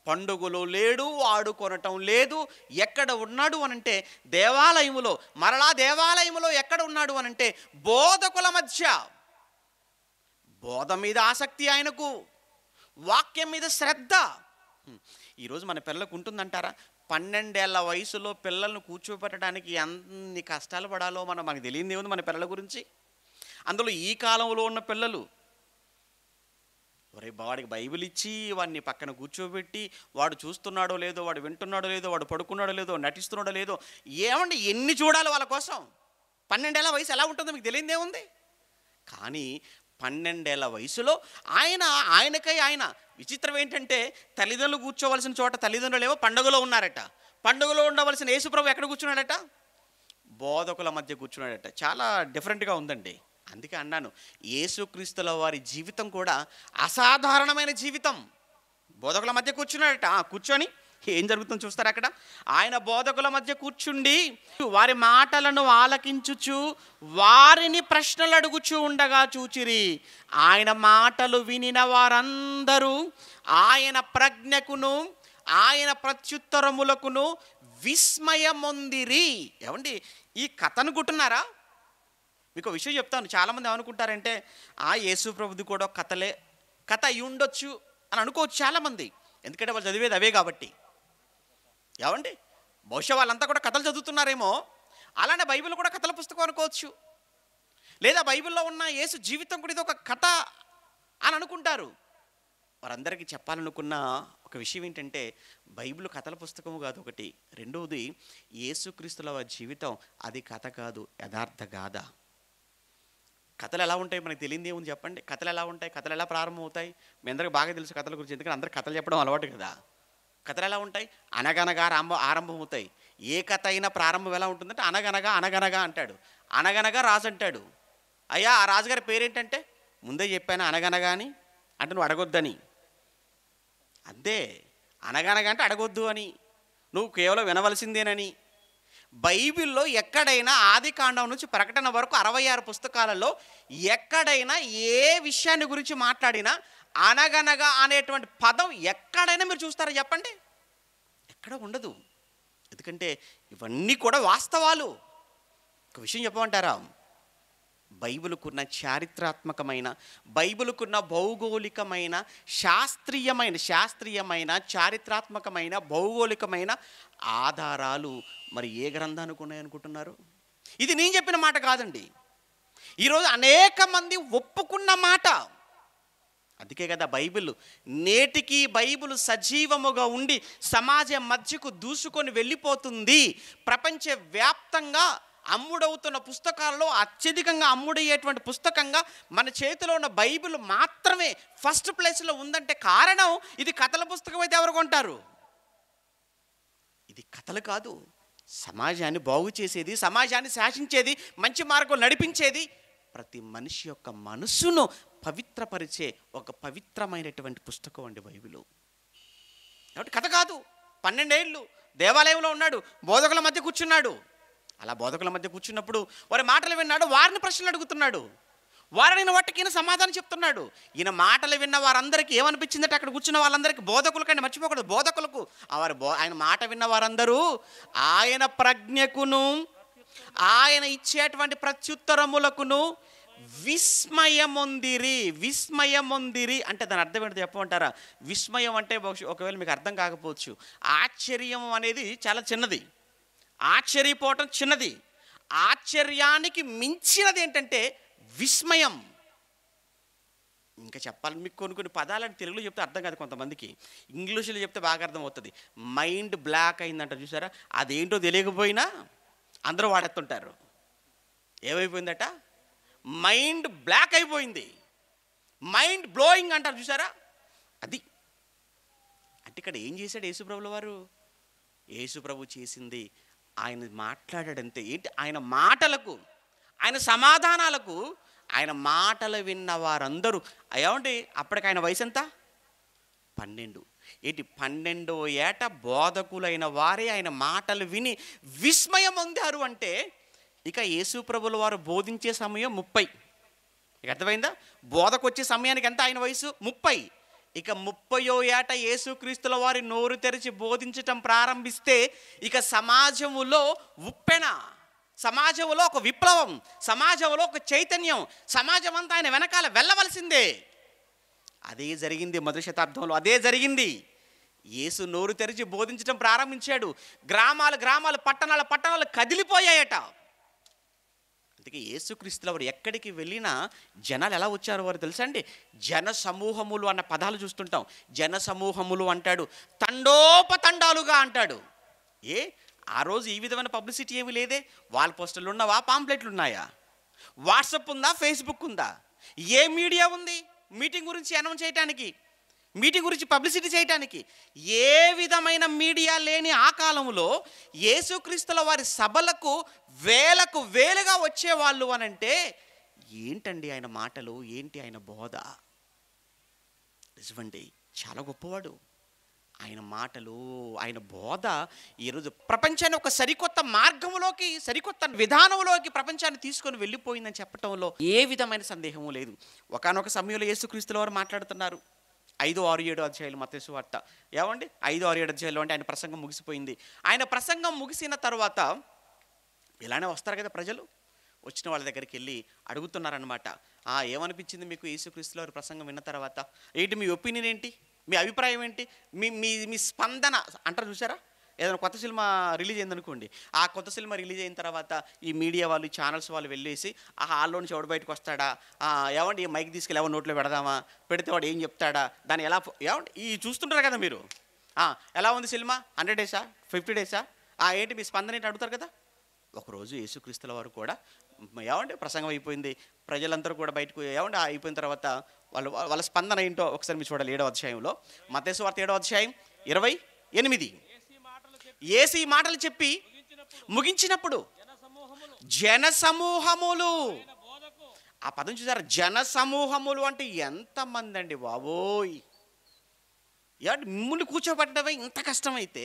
పండుగలు లేడు ఆడుకొనటం లేదు ఎక్కడ ఉన్నాడు అనంటే దేవాలయములో మరలా దేవాలయములో ఎక్కడ ఉన్నాడు అనంటే బోధకుల మధ్య బోధ మీద ఆసక్తి ఆయనకు వాక్యం మీద శ్రద్ధ ఈరోజు మన పిల్లలకు ఉంటుందంటారా పన్నెండేళ్ల వయసులో పిల్లలను కూర్చోపెట్టడానికి ఎన్ని కష్టాలు పడాలో మనం మనకు తెలియదు ఏముంది మన పిల్లల గురించి అందులో ఈ కాలంలో ఉన్న పిల్లలు ఒరే వాడికి బైబిల్ ఇచ్చి వాడిని పక్కన కూర్చోబెట్టి వాడు చూస్తున్నాడో లేదో వాడు వింటున్నాడో లేదో వాడు పడుకున్నాడో లేదో నటిస్తున్నాడో లేదో ఏమండి ఎన్ని చూడాలి వాళ్ళ కోసం పన్నెండేళ్ల వయసు ఎలా ఉంటుందో మీకు తెలియదే ఉంది కానీ పన్నెండేళ్ల వయసులో ఆయన ఆయనకై ఆయన విచిత్రం ఏంటంటే తల్లిదండ్రులు కూర్చోవలసిన చోట తల్లిదండ్రులు ఏవో పండుగలో ఉన్నారట పండుగలో ఉండవలసిన యేసుప్రభు ఎక్కడ కూర్చున్నాడట బోధకుల మధ్య కూర్చున్నాడట చాలా డిఫరెంట్గా ఉందండి అందుకే అన్నాను యేసుక్రీస్తుల వారి జీవితం కూడా అసాధారణమైన జీవితం బోధకుల మధ్య కూర్చున్నాడట కూర్చొని ఏం జరుగుతుందో చూస్తారు అక్కడ ఆయన బోధకుల మధ్య కూర్చుండి వారి మాటలను ఆలకించుచు వారిని ప్రశ్నలు అడుగుచూ ఉండగా చూచిరి ఆయన మాటలు వినిన వారందరూ ఆయన ప్రజ్ఞకును ఆయన ప్రత్యుత్తరములకును విస్మయమొందిరి ఏమండి ఈ కథను గుట్టున్నారా మీకు విషయం చెప్తాను చాలామంది ఏమనుకుంటారంటే ఆ యేసు ప్రభుది కూడా కథలే కథ అయి ఉండొచ్చు అని అనుకోవచ్చు చాలామంది ఎందుకంటే వాళ్ళు చదివేది అవే కాబట్టి ఏమండి బహుశా వాళ్ళంతా కూడా కథలు చదువుతున్నారేమో అలానే బైబిల్ కూడా కథల పుస్తకం అనుకోవచ్చు లేదా బైబిల్లో ఉన్న యేసు జీవితం కూడా ఇది ఒక కథ అని అనుకుంటారు వారందరికీ చెప్పాలనుకున్న ఒక విషయం ఏంటంటే బైబిల్ కథల పుస్తకము కాదు ఒకటి రెండవది యేసుక్రీస్తుల జీవితం అది కథ కాదు యథార్థ గాథ కథలు ఎలా ఉంటాయి మనకి తెలియదు ఏముంది చెప్పండి కథలు ఎలా ఉంటాయి కథలు ఎలా ప్రారంభమవుతాయి మీ అందరికీ బాగా తెలుసు కథల గురించి ఎందుకంటే అందరు కథలు చెప్పడం అలవాటు కదా కథలు ఎలా ఉంటాయి అనగనగా ఆరంభ ఆరంభమవుతాయి ఏ కథ అయినా ప్రారంభం ఎలా ఉంటుందంటే అనగనగా అనగనగా అంటాడు అనగనగా రాజు అంటాడు అయ్యా ఆ రాజుగారి పేరేంటంటే ముందే చెప్పాను అనగనగా అని అంటే నువ్వు అడగొద్దని అంతే అనగనగా అంటే అడగొద్దు అని నువ్వు కేవలం వినవలసిందేనని బైబిల్లో ఎక్కడైనా ఆది కాండం నుంచి ప్రకటన వరకు అరవై ఆరు పుస్తకాలలో ఎక్కడైనా ఏ విషయాన్ని గురించి మాట్లాడినా అనగనగా అనేటువంటి పదం ఎక్కడైనా మీరు చూస్తారా చెప్పండి ఎక్కడ ఉండదు ఎందుకంటే ఇవన్నీ కూడా వాస్తవాలు ఒక విషయం చెప్పమంటారా బైబిల్కున్న చారిత్రాత్మకమైన బైబిల్కున్న భౌగోళికమైన శాస్త్రీయమైన శాస్త్రీయమైన చారిత్రాత్మకమైన భౌగోళికమైన ఆధారాలు మరి ఏ గ్రంథానికి ఉన్నాయనుకుంటున్నారు ఇది నేను చెప్పిన మాట కాదండి ఈరోజు అనేక మంది ఒప్పుకున్న మాట అందుకే కదా బైబిల్ నేటికి బైబిల్ సజీవముగా ఉండి సమాజ మధ్యకు దూసుకొని వెళ్ళిపోతుంది ప్రపంచ వ్యాప్తంగా అమ్ముడవుతున్న పుస్తకాల్లో అత్యధికంగా అమ్ముడయ్యేటువంటి పుస్తకంగా మన చేతిలో ఉన్న బైబిల్ మాత్రమే ఫస్ట్ ప్లేస్లో ఉందంటే కారణం ఇది కథల పుస్తకం అయితే ఎవరు కొంటారు ఇది కథలు కాదు సమాజాన్ని బాగు చేసేది సమాజాన్ని శాసించేది మంచి మార్గం నడిపించేది ప్రతి మనిషి యొక్క మనస్సును పవిత్రపరిచే ఒక పవిత్రమైనటువంటి పుస్తకం అండి బైబిలు కాబట్టి కథ కాదు పన్నెండేళ్ళు దేవాలయంలో ఉన్నాడు బోధకుల మధ్య కూర్చున్నాడు అలా బోధకుల మధ్య కూర్చున్నప్పుడు వారి మాటలు విన్నాడు వారిని ప్రశ్నలు అడుగుతున్నాడు వారిని వాటికి సమాధానం చెప్తున్నాడు ఈయన మాటలు విన్న వారందరికీ ఏమనిపించిందంటే అక్కడ కూర్చున్న వాళ్ళందరికీ బోధకులకు కానీ మర్చిపోకూడదు బోధకులకు వారి బో ఆయన మాట విన్న వారందరూ ఆయన ప్రజ్ఞకును ఆయన ఇచ్చేటువంటి ప్రత్యుత్తరములకును విస్మయముందిరి విస్మయముందిరి అంటే దాని అర్థం ఏంటో చెప్పమంటారా విస్మయం అంటే ఒకవేళ మీకు అర్థం కాకపోవచ్చు ఆశ్చర్యం అనేది చాలా చిన్నది ఆశ్చర్యపోవటం చిన్నది ఆశ్చర్యానికి మించినది ఏంటంటే విస్మయం ఇంకా చెప్పాలి మీకు కొన్ని కొన్ని పదాలని తెలుగులో చెప్తే అర్థం కాదు కొంతమందికి ఇంగ్లీష్లో చెప్తే బాగా అర్థం అవుతుంది మైండ్ బ్లాక్ అయిందంట చూసారా అదేంటో తెలియకపోయినా అందరూ వాడేస్తుంటారు ఏమైపోయిందట మైండ్ బ్లాక్ అయిపోయింది మైండ్ బ్లోయింగ్ అంటారు చూసారా అది అంటే ఇక్కడ ఏం చేశాడు యేసుప్రభుల వారు యేసుప్రభు చేసింది ఆయన మాట్లాడాడంతే ఏంటి ఆయన మాటలకు ఆయన సమాధానాలకు ఆయన మాటలు విన్న వారందరూ ఏమండి అప్పటికి ఆయన వయసు ఎంత పన్నెండు ఏంటి పన్నెండో ఏట బోధకులైన వారే ఆయన మాటలు విని విస్మయం పొందారు అంటే ఇక యేసు ప్రభుల వారు బోధించే సమయం ముప్పై ఇక అర్థమైందా బోధకు వచ్చే సమయానికి ఎంత ఆయన వయసు ముప్పై ఇక ముప్పయో ఏట యేసుక్రీస్తుల వారి నోరు తెరిచి బోధించటం ప్రారంభిస్తే ఇక సమాజములో ఉప్పెన సమాజంలో ఒక విప్లవం సమాజంలో ఒక చైతన్యం సమాజం అంతా ఆయన వెనకాల వెళ్ళవలసిందే అదే జరిగింది మొదటి శతాబ్దంలో అదే జరిగింది యేసు నోరు తెరిచి బోధించడం ప్రారంభించాడు గ్రామాలు గ్రామాలు పట్టణాల పట్టణాలు కదిలిపోయాయట అందుకే యేసుక్రీస్తులు వారు ఎక్కడికి వెళ్ళినా జనాలు ఎలా వచ్చారు వారు తెలుసా అండి జన సమూహములు అన్న పదాలు చూస్తుంటాం జన సమూహములు అంటాడు తండోపతండాలుగా అంటాడు ఏ ఆ రోజు ఈ విధమైన పబ్లిసిటీ ఏమి లేదే వాల్ పోస్టర్లు ఉన్నావా పాంప్లెట్లు ఉన్నాయా వాట్సప్ ఉందా ఫేస్బుక్ ఉందా ఏ మీడియా ఉంది మీటింగ్ గురించి అనౌన్స్ చేయడానికి మీటింగ్ గురించి పబ్లిసిటీ చేయడానికి ఏ విధమైన మీడియా లేని ఆ కాలంలో యేసుక్రీస్తుల వారి సభలకు వేలకు వేలుగా వచ్చేవాళ్ళు అనంటే ఏంటండి ఆయన మాటలు ఏంటి ఆయన బోధ నిజమండి చాలా గొప్పవాడు ఆయన మాటలు ఆయన బోధ ఈరోజు ప్రపంచాన్ని ఒక సరికొత్త మార్గంలోకి సరికొత్త విధానంలోకి ప్రపంచాన్ని తీసుకొని వెళ్ళిపోయిందని చెప్పడంలో ఏ విధమైన సందేహము లేదు ఒకనొక సమయంలో యేసుక్రీస్తుల వారు మాట్లాడుతున్నారు ఐదు ఆరు ఏడు అధ్యాయులు మతేసు వార్త ఏమండి ఐదు ఆరు ఏడు అధ్యాయులు అంటే ఆయన ప్రసంగం ముగిసిపోయింది ఆయన ప్రసంగం ముగిసిన తర్వాత ఇలానే వస్తారు కదా ప్రజలు వచ్చిన వాళ్ళ దగ్గరికి వెళ్ళి అడుగుతున్నారనమాట ఏమనిపించింది మీకు యేసుక్రీస్తుల వారి ప్రసంగం విన్న తర్వాత ఏంటి మీ ఒపీనియన్ ఏంటి మీ అభిప్రాయం ఏంటి మీ మీ మీ స్పందన అంటారు చూసారా ఏదైనా కొత్త సినిమా రిలీజ్ అయిందనుకోండి ఆ కొత్త సినిమా రిలీజ్ అయిన తర్వాత ఈ మీడియా వాళ్ళు ఛానల్స్ వాళ్ళు వెళ్ళేసి ఆ హాల్లో నుంచి ఎవడు బయటకు వస్తాడా ఏమండి ఈ మైక్ తీసుకెళ్ళి ఎవరు నోట్లో పెడదామా పెడితే వాడు ఏం చెప్తాడా దాన్ని ఎలా ఏమండి ఈ చూస్తుంటారు కదా మీరు ఎలా ఉంది సినిమా హండ్రెడ్ డేసా ఫిఫ్టీ డేసా ఏంటి మీ స్పందన ఏంటి అడుగుతారు కదా ఒకరోజు యేసుక్రీస్తుల వారు కూడా ఏమంటే ప్రసంగం అయిపోయింది ప్రజలందరూ కూడా బయటకు ఏమంటే అయిపోయిన తర్వాత వాళ్ళు వాళ్ళ స్పందన ఏంటో ఒకసారి మీరు చూడాలి ఏడవ అధ్యాయంలో మతేసు వార్త ఏడవ అధ్యాయం ఇరవై ఎనిమిది ఏసీ మాటలు చెప్పి ముగించినప్పుడు జన సమూహములు ఆ పదం చూసారా జన సమూహములు అంటే ఎంతమంది అండి బాబోయ్ మిమ్మల్ని కూర్చోబెట్టడమే ఇంత కష్టమైతే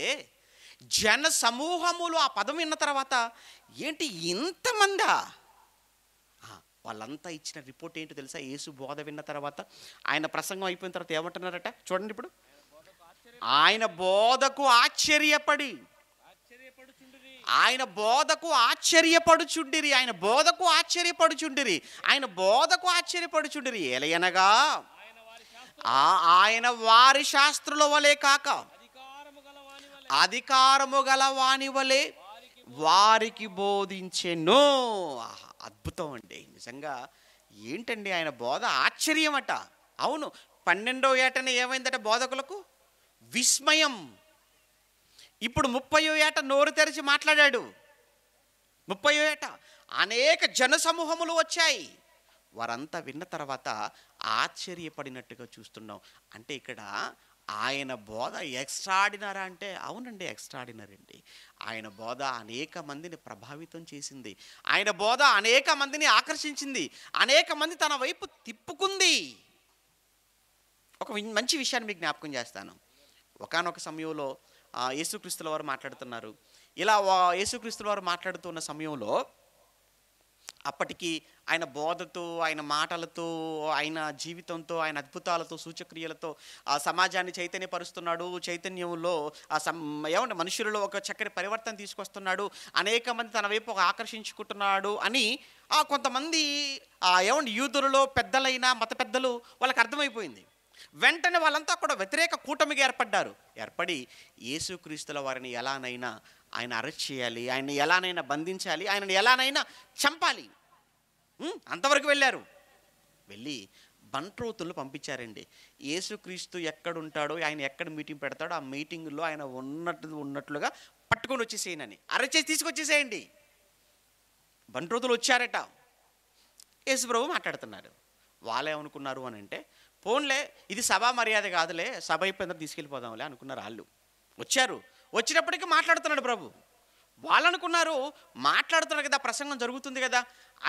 జన సమూహములు ఆ పదం విన్న తర్వాత ఏంటి ఇంతమందా వాళ్ళంతా ఇచ్చిన రిపోర్ట్ ఏంటో తెలుసా యేసు బోధ విన్న తర్వాత ఆయన ప్రసంగం అయిపోయిన తర్వాత ఏమంటున్నారట చూడండి ఇప్పుడు ఆయన బోధకు ఆశ్చర్యపడి ఆయన బోధకు ఆశ్చర్యపడుచుండిరి ఆయన బోధకు ఆశ్చర్యపడుచుండిరి ఆయన బోధకు ఆశ్చర్యపడుచుండిరి ఎలయనగా ఆయన వారి శాస్త్రుల వలే కాక అధికారము గల వలె వారికి బోధించెను అద్భుతం అండి నిజంగా ఏంటండి ఆయన బోధ ఆశ్చర్యం అట అవును పన్నెండో ఏటనే ఏమైందట బోధకులకు విస్మయం ఇప్పుడు ముప్పయో ఏట నోరు తెరిచి మాట్లాడాడు ముప్పయో ఏట అనేక జనసమూహములు వచ్చాయి వారంతా విన్న తర్వాత ఆశ్చర్యపడినట్టుగా చూస్తున్నాం అంటే ఇక్కడ ఆయన బోధ ఎక్స్ట్రాడినరీ అంటే అవునండి ఎక్స్ట్రాడినరీ అండి ఆయన బోధ అనేక మందిని ప్రభావితం చేసింది ఆయన బోధ అనేక మందిని ఆకర్షించింది అనేక మంది తన వైపు తిప్పుకుంది ఒక మంచి విషయాన్ని మీకు జ్ఞాపకం చేస్తాను ఒకనొక సమయంలో యేసుక్రీస్తుల వారు మాట్లాడుతున్నారు ఇలా యేసుక్రీస్తుల వారు మాట్లాడుతున్న సమయంలో అప్పటికి ఆయన బోధతో ఆయన మాటలతో ఆయన జీవితంతో ఆయన అద్భుతాలతో సూచక్రియలతో ఆ సమాజాన్ని చైతన్యపరుస్తున్నాడు చైతన్యంలో ఆ సమ్ ఏమంటే మనుషులలో ఒక చక్కని పరివర్తన తీసుకొస్తున్నాడు అనేక మంది తన వైపు ఆకర్షించుకుంటున్నాడు అని ఆ కొంతమంది ఏమంటే యూదులలో పెద్దలైన మత పెద్దలు వాళ్ళకి అర్థమైపోయింది వెంటనే వాళ్ళంతా కూడా వ్యతిరేక కూటమికి ఏర్పడ్డారు ఏర్పడి యేసుక్రీస్తుల వారిని ఎలానైనా ఆయన అరెస్ట్ చేయాలి ఆయన ఎలానైనా బంధించాలి ఆయనను ఎలానైనా చంపాలి అంతవరకు వెళ్ళారు వెళ్ళి బంట్రోతులు పంపించారండి యేసుక్రీస్తు ఎక్కడుంటాడో ఆయన ఎక్కడ మీటింగ్ పెడతాడో ఆ మీటింగ్లో ఆయన ఉన్నట్టు ఉన్నట్లుగా పట్టుకొని వచ్చేసేయనని అరెస్ట్ చేసి తీసుకొచ్చేసేయండి బంట్రోతులు వచ్చారట యేసుప్రభు మాట్లాడుతున్నారు వాళ్ళేమనుకున్నారు అని అంటే పోన్లే ఇది సభా మర్యాద కాదులే సభ అయిపోయిన తీసుకెళ్ళిపోదాంలే అనుకున్నారు వాళ్ళు వచ్చారు వచ్చినప్పటికీ మాట్లాడుతున్నాడు ప్రభు వాళ్ళు అనుకున్నారు కదా ప్రసంగం జరుగుతుంది కదా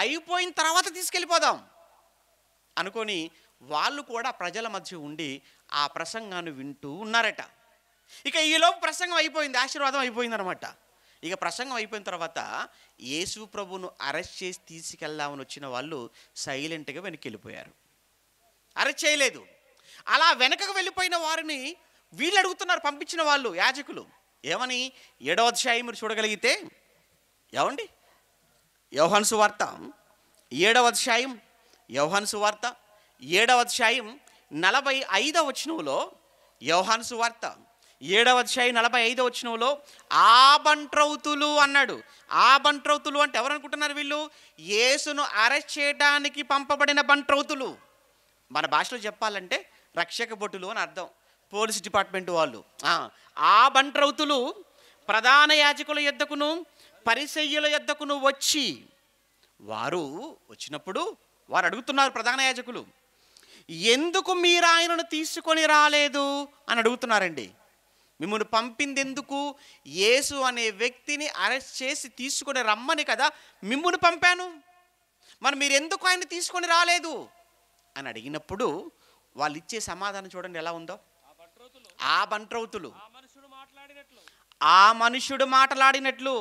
అయిపోయిన తర్వాత తీసుకెళ్ళిపోదాం అనుకొని వాళ్ళు కూడా ప్రజల మధ్య ఉండి ఆ ప్రసంగాన్ని వింటూ ఉన్నారట ఇక ఈలోపు ప్రసంగం అయిపోయింది ఆశీర్వాదం అయిపోయిందనమాట ఇక ప్రసంగం అయిపోయిన తర్వాత యేసు ప్రభును అరెస్ట్ చేసి తీసుకెళ్దామని వచ్చిన వాళ్ళు సైలెంట్గా వెనక్కి వెళ్ళిపోయారు అరెస్ట్ చేయలేదు అలా వెనకకు వెళ్ళిపోయిన వారిని వీళ్ళు అడుగుతున్నారు పంపించిన వాళ్ళు యాజకులు ఏమని ఏడవ అధ్యాయం మీరు చూడగలిగితే ఏమండి యోహన్సు వార్త ఏడవ అధ్యాయం యోహన్సు వార్త ఏడవ అధ్యాయం నలభై ఐదవ వచనంలో యౌహాన్ వార్త ఏడవ అధ్యాయం నలభై ఐదవ వచనంలో ఆబంట్రౌతులు అన్నాడు ఆబంట్రౌతులు అంటే ఎవరు అనుకుంటున్నారు వీళ్ళు యేసును అరెస్ట్ చేయడానికి పంపబడిన బంట్రౌతులు మన భాషలో చెప్పాలంటే రక్షక భటులు అని అర్థం పోలీస్ డిపార్ట్మెంట్ వాళ్ళు ఆ బంట్రౌతులు ప్రధాన యాజకుల ఎద్దకును పరిసయ్యుల ఎద్దకును వచ్చి వారు వచ్చినప్పుడు వారు అడుగుతున్నారు ప్రధాన యాజకులు ఎందుకు మీరు ఆయనను తీసుకొని రాలేదు అని అడుగుతున్నారండి మిమ్మల్ని పంపింది ఎందుకు యేసు అనే వ్యక్తిని అరెస్ట్ చేసి తీసుకొని రమ్మని కదా మిమ్మల్ని పంపాను మరి మీరు ఎందుకు ఆయన తీసుకొని రాలేదు అని అడిగినప్పుడు వాళ్ళు ఇచ్చే సమాధానం చూడండి ఎలా ఉందో ఆ బంట్రౌతులు ఆ మనుషుడు మాట్లాడినట్లు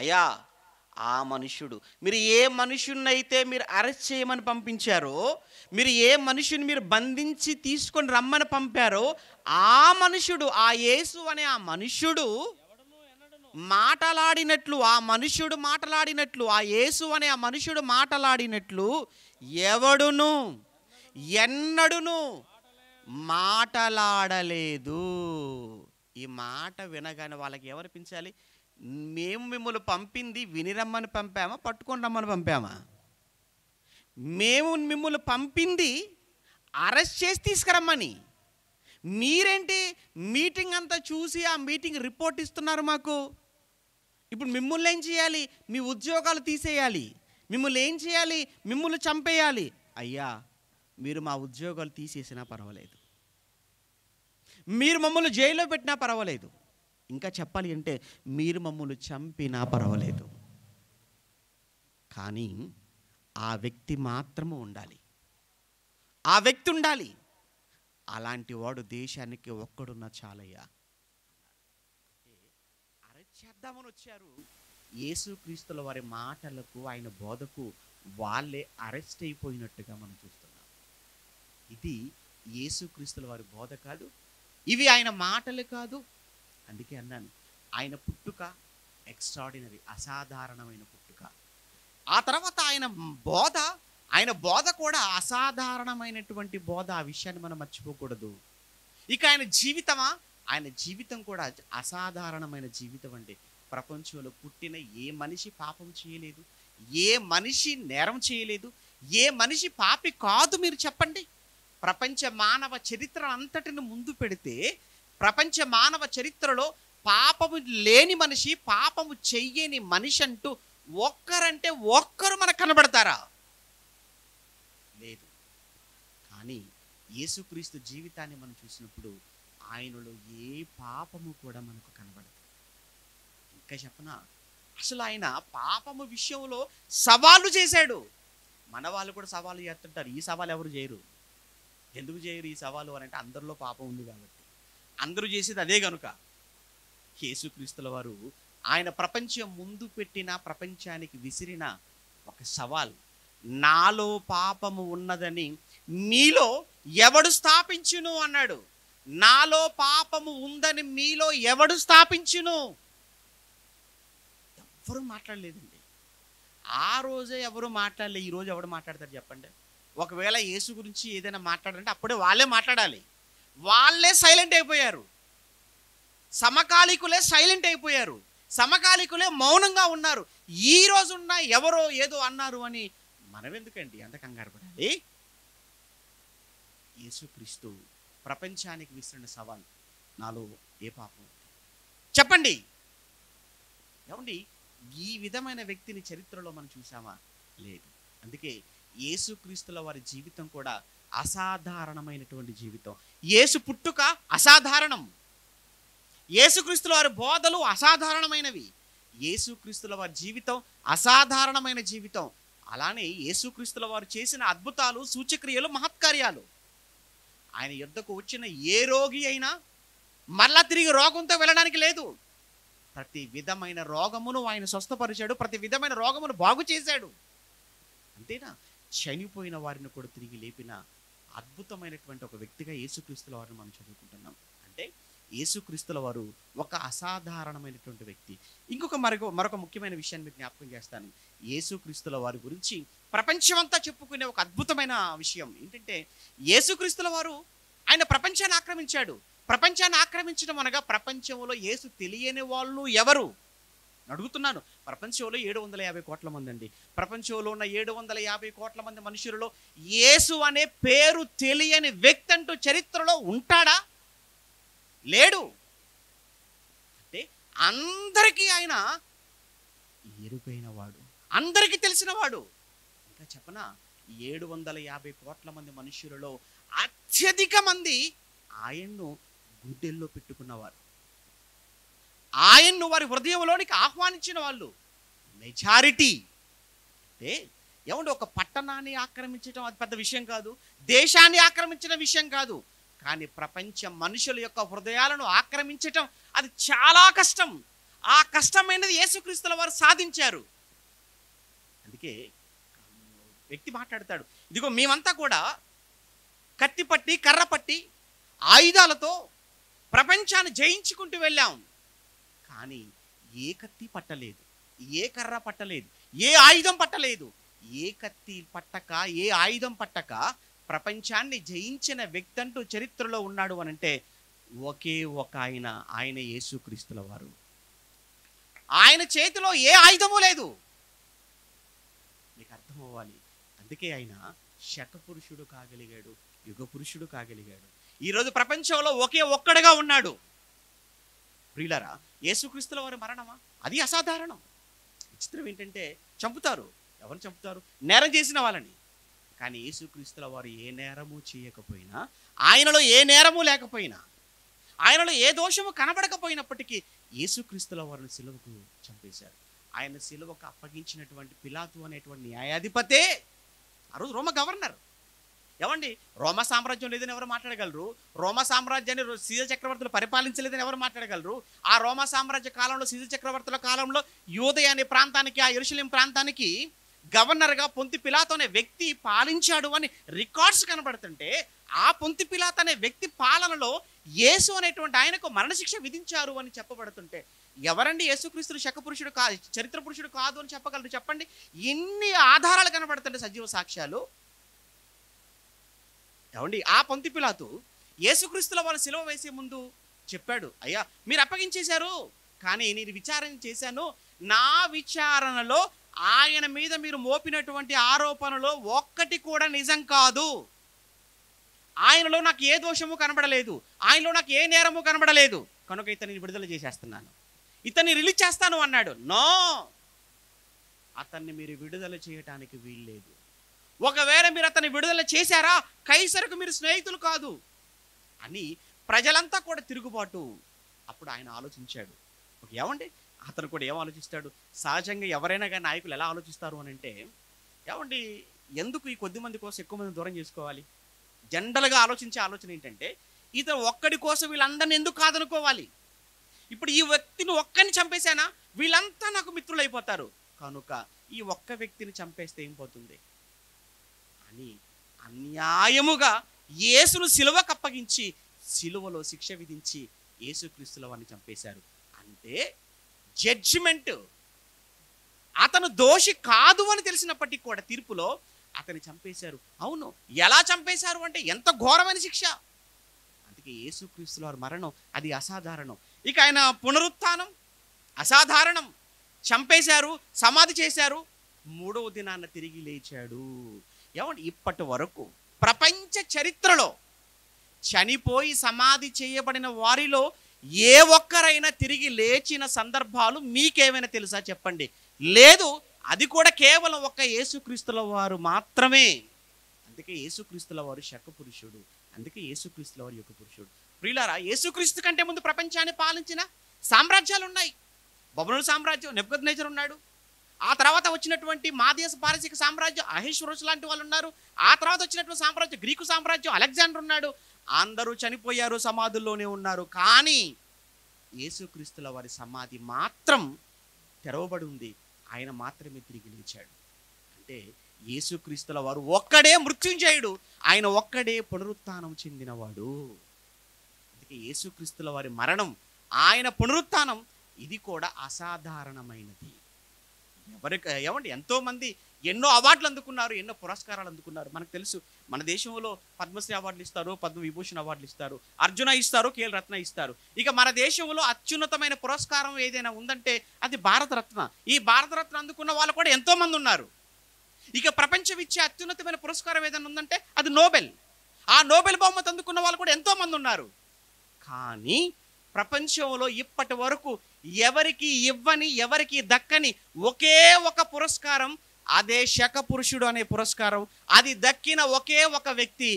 అయ్యా ఆ మనుషుడు మీరు ఏ మనుషున్నైతే మీరు అరెస్ట్ చేయమని పంపించారో మీరు ఏ మనుషుని మీరు బంధించి తీసుకొని రమ్మని పంపారో ఆ మనుషుడు ఆ యేసు అనే ఆ మనుషుడు మాటలాడినట్లు ఆ మనుషుడు మాటలాడినట్లు ఆ యేసు అనే ఆ మనుషుడు మాటలాడినట్లు ఎవడును ఎన్నడును మాటలాడలేదు ఈ మాట వినగానే వాళ్ళకి ఎవరు పెంచాలి మేము మిమ్మల్ని పంపింది వినిరమ్మని పంపామా పట్టుకొని రమ్మని పంపామా మేము మిమ్మల్ని పంపింది అరెస్ట్ చేసి తీసుకురమ్మని మీరేంటి మీటింగ్ అంతా చూసి ఆ మీటింగ్ రిపోర్ట్ ఇస్తున్నారు మాకు ఇప్పుడు మిమ్మల్ని ఏం చేయాలి మీ ఉద్యోగాలు తీసేయాలి మిమ్మల్ని ఏం చేయాలి మిమ్మల్ని చంపేయాలి అయ్యా మీరు మా ఉద్యోగాలు తీసేసినా పర్వాలేదు మీరు మమ్మల్ని జైల్లో పెట్టినా పర్వాలేదు ఇంకా చెప్పాలి అంటే మీరు మమ్మల్ని చంపినా పర్వాలేదు కానీ ఆ వ్యక్తి మాత్రము ఉండాలి ఆ వ్యక్తి ఉండాలి అలాంటి వాడు దేశానికి ఒక్కడున్న చాలయ్యా చేద్దామని వచ్చారు యేసుక్రీస్తుల వారి మాటలకు ఆయన బోధకు వాళ్ళే అరెస్ట్ అయిపోయినట్టుగా మనం చూస్తున్నాం ఇది యేసుక్రీస్తుల వారి బోధ కాదు ఇవి ఆయన మాటలు కాదు అందుకే అన్నాను ఆయన పుట్టుక ఎక్స్ట్రాడినరీ అసాధారణమైన పుట్టుక ఆ తర్వాత ఆయన బోధ ఆయన బోధ కూడా అసాధారణమైనటువంటి బోధ ఆ విషయాన్ని మనం మర్చిపోకూడదు ఇక ఆయన జీవితమా ఆయన జీవితం కూడా అసాధారణమైన జీవితం అండి ప్రపంచంలో పుట్టిన ఏ మనిషి పాపం చేయలేదు ఏ మనిషి నేరం చేయలేదు ఏ మనిషి పాపి కాదు మీరు చెప్పండి ప్రపంచ మానవ చరిత్ర అంతటిని ముందు పెడితే ప్రపంచ మానవ చరిత్రలో పాపము లేని మనిషి పాపము చెయ్యని మనిషి అంటూ ఒక్కరంటే ఒక్కరు మనకు కనబడతారా లేదు కానీ యేసుక్రీస్తు జీవితాన్ని మనం చూసినప్పుడు ఆయనలో ఏ పాపము కూడా మనకు కనబడదు ఇంకా చెప్పనా అసలు ఆయన పాపము విషయంలో సవాలు చేశాడు మన వాళ్ళు కూడా సవాలు చేస్తుంటారు ఈ సవాలు ఎవరు చేయరు ఎందుకు చేయరు ఈ సవాలు అని అంటే అందరిలో పాపం ఉంది కాబట్టి అందరూ చేసేది అదే కనుక యేసుక్రీస్తుల వారు ఆయన ప్రపంచం ముందు పెట్టిన ప్రపంచానికి విసిరిన ఒక సవాల్ నాలో పాపము ఉన్నదని మీలో ఎవడు స్థాపించును అన్నాడు నాలో పాపము ఉందని మీలో ఎవడు స్థాపించును ఎవ్వరూ మాట్లాడలేదండి ఆ రోజే ఎవరు మాట్లాడలేదు ఈరోజు ఎవరు మాట్లాడతారు చెప్పండి ఒకవేళ యేసు గురించి ఏదైనా మాట్లాడాలంటే అప్పుడే వాళ్ళే మాట్లాడాలి వాళ్ళే సైలెంట్ అయిపోయారు సమకాలికులే సైలెంట్ అయిపోయారు సమకాలికులే మౌనంగా ఉన్నారు ఈ రోజున్న ఎవరో ఏదో అన్నారు అని మనం ఎందుకండి అంత కంగారు పడాలి యేసుక్రీస్తు ప్రపంచానికి విసిరిన సవాల్ నాలో ఏ పాపం చెప్పండి ఏమండి ఈ విధమైన వ్యక్తిని చరిత్రలో మనం చూసామా లేదు అందుకే యేసుక్రీస్తుల వారి జీవితం కూడా అసాధారణమైనటువంటి జీవితం యేసు పుట్టుక అసాధారణం యేసుక్రీస్తుల వారి బోధలు అసాధారణమైనవి యేసుక్రీస్తుల వారి జీవితం అసాధారణమైన జీవితం అలానే యేసుక్రీస్తుల వారు చేసిన అద్భుతాలు సూచక్రియలు మహత్కార్యాలు ఆయన యుద్ధకు వచ్చిన ఏ రోగి అయినా మరలా తిరిగి రోగంతో వెళ్ళడానికి లేదు ప్రతి విధమైన రోగమును ఆయన స్వస్థపరిచాడు ప్రతి విధమైన రోగమును బాగు చేశాడు అంతేనా చనిపోయిన వారిని కూడా తిరిగి లేపిన అద్భుతమైనటువంటి ఒక వ్యక్తిగా యేసుక్రీస్తుల వారిని మనం చదువుకుంటున్నాం అంటే యేసుక్రీస్తుల వారు ఒక అసాధారణమైనటువంటి వ్యక్తి ఇంకొక మరొక మరొక ముఖ్యమైన విషయాన్ని మీకు జ్ఞాపకం చేస్తాను యేసుక్రీస్తుల వారి గురించి ప్రపంచమంతా చెప్పుకునే ఒక అద్భుతమైన విషయం ఏంటంటే యేసుక్రీస్తుల వారు ఆయన ప్రపంచాన్ని ఆక్రమించాడు ప్రపంచాన్ని ఆక్రమించడం అనగా ప్రపంచంలో యేసు తెలియని వాళ్ళు ఎవరు అడుగుతున్నాను ప్రపంచంలో ఏడు వందల యాభై కోట్ల మంది అండి ప్రపంచంలో ఉన్న ఏడు వందల యాభై కోట్ల మంది మనుషులలో యేసు అనే పేరు తెలియని వ్యక్తి అంటూ చరిత్రలో ఉంటాడా లేడు అంటే అందరికీ ఆయన ఎరుగైన వాడు అందరికీ తెలిసినవాడు ఇంకా చెప్పనా ఏడు వందల యాభై కోట్ల మంది మనుషులలో అత్యధిక మంది ఆయన్ను గుంటెల్లో పెట్టుకున్నవారు ఆయన్ను వారి హృదయంలోనికి ఆహ్వానించిన వాళ్ళు మెజారిటీ అంటే ఏమంటే ఒక పట్టణాన్ని ఆక్రమించడం అది పెద్ద విషయం కాదు దేశాన్ని ఆక్రమించిన విషయం కాదు కానీ ప్రపంచ మనుషుల యొక్క హృదయాలను ఆక్రమించటం అది చాలా కష్టం ఆ కష్టమైనది యేసుక్రీస్తుల వారు సాధించారు అందుకే వ్యక్తి మాట్లాడతాడు ఇదిగో మేమంతా కూడా కత్తి పట్టి కర్ర పట్టి ఆయుధాలతో ప్రపంచాన్ని జయించుకుంటూ వెళ్ళాం కానీ ఏ కత్తి పట్టలేదు ఏ కర్ర పట్టలేదు ఏ ఆయుధం పట్టలేదు ఏ కత్తి పట్టక ఏ ఆయుధం పట్టక ప్రపంచాన్ని జయించిన వ్యక్తి అంటూ చరిత్రలో ఉన్నాడు అని అంటే ఒకే ఒక ఆయన ఆయన యేసుక్రీస్తుల వారు ఆయన చేతిలో ఏ ఆయుధము లేదు నీకు అర్థం అవ్వాలి అందుకే ఆయన శకపురుషుడు కాగలిగాడు యుగ పురుషుడు కాగలిగాడు ఈరోజు ప్రపంచంలో ఒకే ఒక్కడిగా ఉన్నాడు ప్రియులరా యేసుక్రీస్తుల వారి మరణమా అది అసాధారణం విచిత్రం ఏంటంటే చంపుతారు ఎవరు చంపుతారు నేరం చేసిన వాళ్ళని కానీ యేసుక్రీస్తుల వారు ఏ నేరము చేయకపోయినా ఆయనలో ఏ నేరము లేకపోయినా ఆయనలో ఏ దోషము కనబడకపోయినప్పటికీ యేసుక్రీస్తుల వారిని సిలువకు చంపేశారు ఆయన సిలువకు అప్పగించినటువంటి పిలాతు అనేటువంటి న్యాయాధిపతే ఆ రోజు రోమ గవర్నర్ ఏమండి రోమ సామ్రాజ్యం లేదని ఎవరు మాట్లాడగలరు రోమ సామ్రాజ్యాన్ని సీజ చక్రవర్తులు పరిపాలించలేదని ఎవరు మాట్లాడగలరు ఆ రోమ సామ్రాజ్య కాలంలో సీజ చక్రవర్తుల కాలంలో యూదయ అనే ప్రాంతానికి ఆ ఎరుశలేం ప్రాంతానికి గవర్నర్గా పొంతి పిలాత్ అనే వ్యక్తి పాలించాడు అని రికార్డ్స్ కనబడుతుంటే ఆ పొంతి పిలాత్ అనే వ్యక్తి పాలనలో యేసు అనేటువంటి ఆయనకు మరణశిక్ష విధించారు అని చెప్పబడుతుంటే ఎవరండి యేసుక్రీస్తుడు శకపురుషుడు కా చరిత్ర పురుషుడు కాదు అని చెప్పగలరు చెప్పండి ఇన్ని ఆధారాలు కనబడుతుంటే సజీవ సాక్ష్యాలు ఏమండి ఆ పొంతి పిలాతు యేసుక్రీస్తుల వాళ్ళు సెలవు వేసే ముందు చెప్పాడు అయ్యా మీరు అప్పగించేశారు కానీ నేను విచారణ చేశాను నా విచారణలో ఆయన మీద మీరు మోపినటువంటి ఆరోపణలో ఒక్కటి కూడా నిజం కాదు ఆయనలో నాకు ఏ దోషము కనబడలేదు ఆయనలో నాకు ఏ నేరము కనబడలేదు కనుక ఇతన్ని విడుదల చేసేస్తున్నాను ఇతన్ని రిలీజ్ చేస్తాను అన్నాడు నో అతన్ని మీరు విడుదల చేయటానికి వీల్లేదు ఒకవేళ మీరు అతన్ని విడుదల చేశారా కైసరకు మీరు స్నేహితులు కాదు అని ప్రజలంతా కూడా తిరుగుబాటు అప్పుడు ఆయన ఆలోచించాడు ఏమండి అతను కూడా ఏం ఆలోచిస్తాడు సహజంగా ఎవరైనా కానీ నాయకులు ఎలా ఆలోచిస్తారు అని అంటే ఏమండి ఎందుకు ఈ కొద్ది మంది కోసం ఎక్కువ మంది దూరం చేసుకోవాలి జనరల్గా ఆలోచించే ఆలోచన ఏంటంటే ఇతను ఒక్కడి కోసం వీళ్ళందరిని ఎందుకు కాదనుకోవాలి ఇప్పుడు ఈ వ్యక్తిని ఒక్కరిని చంపేశానా వీళ్ళంతా నాకు మిత్రులు అయిపోతారు కనుక ఈ ఒక్క వ్యక్తిని చంపేస్తే ఏం పోతుంది అని అన్యాయముగా యేసును సిలువకు అప్పగించి సిలువలో శిక్ష విధించి యేసుక్రీస్తుల వారిని చంపేశారు అంటే జడ్జిమెంట్ అతను దోషి కాదు అని తెలిసినప్పటికీ కూడా తీర్పులో అతని చంపేశారు అవును ఎలా చంపేశారు అంటే ఎంత ఘోరమైన శిక్ష అందుకే యేసుక్రీస్తుల వారి మరణం అది అసాధారణం ఇక ఆయన పునరుత్నం అసాధారణం చంపేశారు సమాధి చేశారు మూడవ దినాన తిరిగి లేచాడు ఏమంటే ఇప్పటి వరకు ప్రపంచ చరిత్రలో చనిపోయి సమాధి చేయబడిన వారిలో ఏ ఒక్కరైనా తిరిగి లేచిన సందర్భాలు మీకేమైనా తెలుసా చెప్పండి లేదు అది కూడా కేవలం ఒక్క యేసుక్రీస్తుల వారు మాత్రమే అందుకే యేసుక్రీస్తుల వారు శక పురుషుడు అందుకే యేసుక్రీస్తుల వారు యొక్క పురుషుడు ప్రియులారా యేసుక్రీస్తు కంటే ముందు ప్రపంచాన్ని పాలించిన సామ్రాజ్యాలు ఉన్నాయి బబులు సామ్రాజ్యం నేచర్ ఉన్నాడు ఆ తర్వాత వచ్చినటువంటి మా దేశ పారసీక సామ్రాజ్యం అహేశ్వరుష్ లాంటి వాళ్ళు ఉన్నారు ఆ తర్వాత వచ్చినటువంటి సామ్రాజ్యం గ్రీకు సామ్రాజ్యం అలెగ్జాండర్ ఉన్నాడు అందరూ చనిపోయారు సమాధుల్లోనే ఉన్నారు కానీ యేసుక్రీస్తుల వారి సమాధి మాత్రం తెరవబడి ఉంది ఆయన మాత్రమే తిరిగి లేచాడు అంటే యేసుక్రీస్తుల వారు ఒక్కడే మృత్యుంజయుడు ఆయన ఒక్కడే పునరుత్థానం చెందినవాడు అందుకే యేసుక్రీస్తుల వారి మరణం ఆయన పునరుత్థానం ఇది కూడా అసాధారణమైనది ఎవరికి ఏమండి ఎంతోమంది ఎన్నో అవార్డులు అందుకున్నారు ఎన్నో పురస్కారాలు అందుకున్నారు మనకు తెలుసు మన దేశంలో పద్మశ్రీ అవార్డులు ఇస్తారు పద్మవిభూషణ్ అవార్డులు ఇస్తారు అర్జున ఇస్తారు కేల్ రత్న ఇస్తారు ఇక మన దేశంలో అత్యున్నతమైన పురస్కారం ఏదైనా ఉందంటే అది భారతరత్న ఈ భారతరత్న అందుకున్న వాళ్ళు కూడా ఎంతోమంది ఉన్నారు ఇక ప్రపంచం ఇచ్చే అత్యున్నతమైన పురస్కారం ఏదైనా ఉందంటే అది నోబెల్ ఆ నోబెల్ బహుమతి అందుకున్న వాళ్ళు కూడా ఎంతోమంది ఉన్నారు కానీ ప్రపంచంలో ఇప్పటి వరకు ఎవరికి ఇవ్వని ఎవరికి దక్కని ఒకే ఒక పురస్కారం అదే శక పురుషుడు అనే పురస్కారం అది దక్కిన ఒకే ఒక వ్యక్తి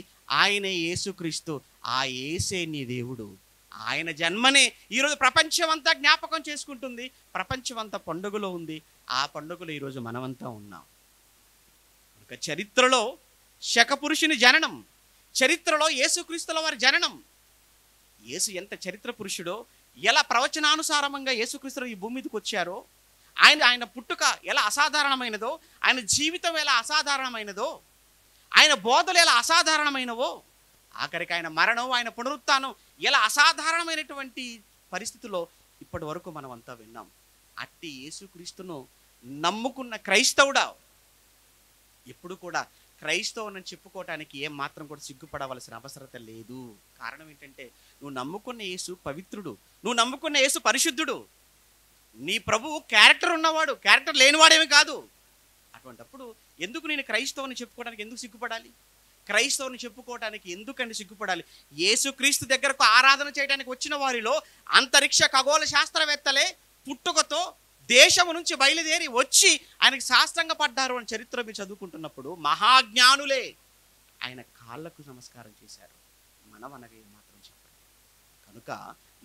ఆయనే యేసుక్రీస్తు ఆ యేసే నీ దేవుడు ఆయన జన్మనే ఈరోజు ప్రపంచం అంతా జ్ఞాపకం చేసుకుంటుంది ప్రపంచమంతా పండుగలో ఉంది ఆ పండుగలో ఈరోజు మనమంతా ఉన్నాం ఒక చరిత్రలో శకపురుషుని జననం చరిత్రలో యేసుక్రీస్తుల వారి జననం యేసు ఎంత చరిత్ర పురుషుడో ఎలా ప్రవచనానుసారంగా యేసుక్రీస్తులు ఈ భూమి మీదకి వచ్చారో ఆయన ఆయన పుట్టుక ఎలా అసాధారణమైనదో ఆయన జీవితం ఎలా అసాధారణమైనదో ఆయన బోధలు ఎలా అసాధారణమైనవో ఆఖరికి ఆయన మరణం ఆయన పునరుత్నం ఎలా అసాధారణమైనటువంటి పరిస్థితుల్లో ఇప్పటి వరకు మనం అంతా విన్నాం అట్టి యేసుక్రీస్తును నమ్ముకున్న క్రైస్తవుడా ఎప్పుడు కూడా క్రైస్తవునని చెప్పుకోవటానికి ఏం మాత్రం కూడా సిగ్గుపడవలసిన అవసరత లేదు కారణం ఏంటంటే నువ్వు నమ్ముకున్న యేసు పవిత్రుడు నువ్వు నమ్ముకున్న యేసు పరిశుద్ధుడు నీ ప్రభువు క్యారెక్టర్ ఉన్నవాడు క్యారెక్టర్ లేనివాడేమి కాదు అటువంటప్పుడు ఎందుకు నేను క్రైస్తవుని చెప్పుకోవడానికి ఎందుకు సిగ్గుపడాలి క్రైస్తవుని చెప్పుకోవడానికి ఎందుకండి సిగ్గుపడాలి క్రీస్తు దగ్గరకు ఆరాధన చేయడానికి వచ్చిన వారిలో అంతరిక్ష ఖగోళ శాస్త్రవేత్తలే పుట్టుకతో దేశం నుంచి బయలుదేరి వచ్చి ఆయనకు శాస్త్రంగా పడ్డారు అని చరిత్ర మీరు చదువుకుంటున్నప్పుడు మహాజ్ఞానులే ఆయన కాళ్లకు నమస్కారం చేశారు మనం మాత్రం చెప్పండి కనుక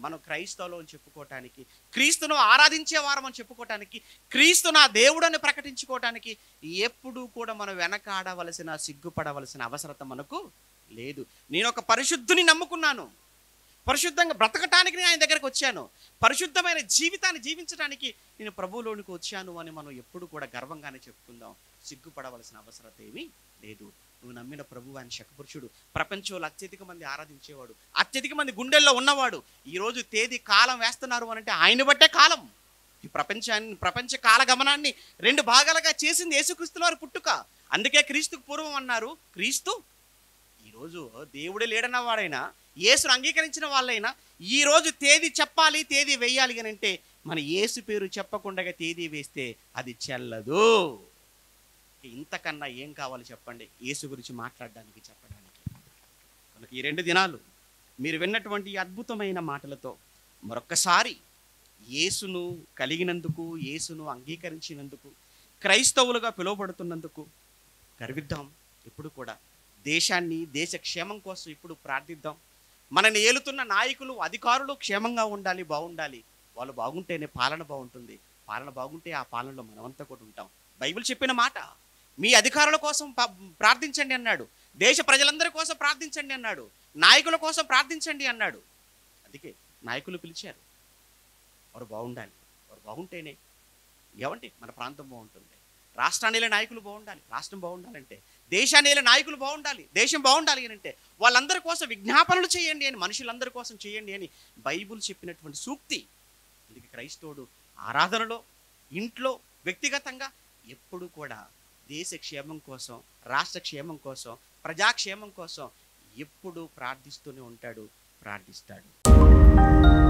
మనం క్రైస్తవులు అని చెప్పుకోవటానికి క్రీస్తును ఆరాధించేవారం అని చెప్పుకోవటానికి క్రీస్తు నా దేవుడని ప్రకటించుకోవటానికి ఎప్పుడూ కూడా మనం వెనకాడవలసిన సిగ్గుపడవలసిన అవసరత మనకు లేదు నేను ఒక పరిశుద్ధుని నమ్ముకున్నాను పరిశుద్ధంగా బ్రతకటానికి నేను ఆయన దగ్గరకు వచ్చాను పరిశుద్ధమైన జీవితాన్ని జీవించడానికి నేను ప్రభువులోనికి వచ్చాను అని మనం ఎప్పుడు కూడా గర్వంగానే చెప్పుకుందాం సిగ్గుపడవలసిన అవసరం ఏమీ లేదు నువ్వు నమ్మిన ప్రభువు అని శకపురుషుడు ప్రపంచంలో అత్యధిక మంది ఆరాధించేవాడు అత్యధిక మంది గుండెల్లో ఉన్నవాడు ఈరోజు తేదీ కాలం వేస్తున్నారు అనంటే ఆయన బట్టే కాలం ఈ ప్రపంచాన్ని ప్రపంచ కాలగమనాన్ని రెండు భాగాలుగా చేసింది యేసుక్రీస్తుల వారి పుట్టుక అందుకే క్రీస్తుకు పూర్వం అన్నారు క్రీస్తు ఈరోజు దేవుడే లేడన్నవాడైనా యేసును అంగీకరించిన వాళ్ళైనా ఈరోజు తేదీ చెప్పాలి తేదీ వేయాలి అని అంటే మన యేసు పేరు చెప్పకుండా తేదీ వేస్తే అది చెల్లదు ఇంతకన్నా ఏం కావాలి చెప్పండి యేసు గురించి మాట్లాడడానికి చెప్పడానికి మనకి ఈ రెండు దినాలు మీరు విన్నటువంటి అద్భుతమైన మాటలతో మరొక్కసారి యేసును కలిగినందుకు యేసును అంగీకరించినందుకు క్రైస్తవులుగా పిలువబడుతున్నందుకు గర్విద్దాం ఇప్పుడు కూడా దేశాన్ని దేశ క్షేమం కోసం ఇప్పుడు ప్రార్థిద్దాం మనని ఏలుతున్న నాయకులు అధికారులు క్షేమంగా ఉండాలి బాగుండాలి వాళ్ళు బాగుంటేనే పాలన బాగుంటుంది పాలన బాగుంటే ఆ పాలనలో మనమంతా కూడా ఉంటాం బైబిల్ చెప్పిన మాట మీ అధికారుల కోసం ప్రార్థించండి అన్నాడు దేశ ప్రజలందరి కోసం ప్రార్థించండి అన్నాడు నాయకుల కోసం ప్రార్థించండి అన్నాడు అందుకే నాయకులు పిలిచారు వారు బాగుండాలి వారు బాగుంటేనే ఏమంటే మన ప్రాంతం బాగుంటుంది రాష్ట్రానిలే నాయకులు బాగుండాలి రాష్ట్రం బాగుండాలంటే దేశాన్ని నాయకులు బాగుండాలి దేశం బాగుండాలి అని అంటే వాళ్ళందరి కోసం విజ్ఞాపనలు చేయండి అని మనుషులందరి కోసం చేయండి అని బైబుల్ చెప్పినటువంటి సూక్తి అందుకే క్రైస్తవుడు ఆరాధనలో ఇంట్లో వ్యక్తిగతంగా ఎప్పుడు కూడా దేశ క్షేమం కోసం రాష్ట్ర క్షేమం కోసం ప్రజాక్షేమం కోసం ఎప్పుడు ప్రార్థిస్తూనే ఉంటాడు ప్రార్థిస్తాడు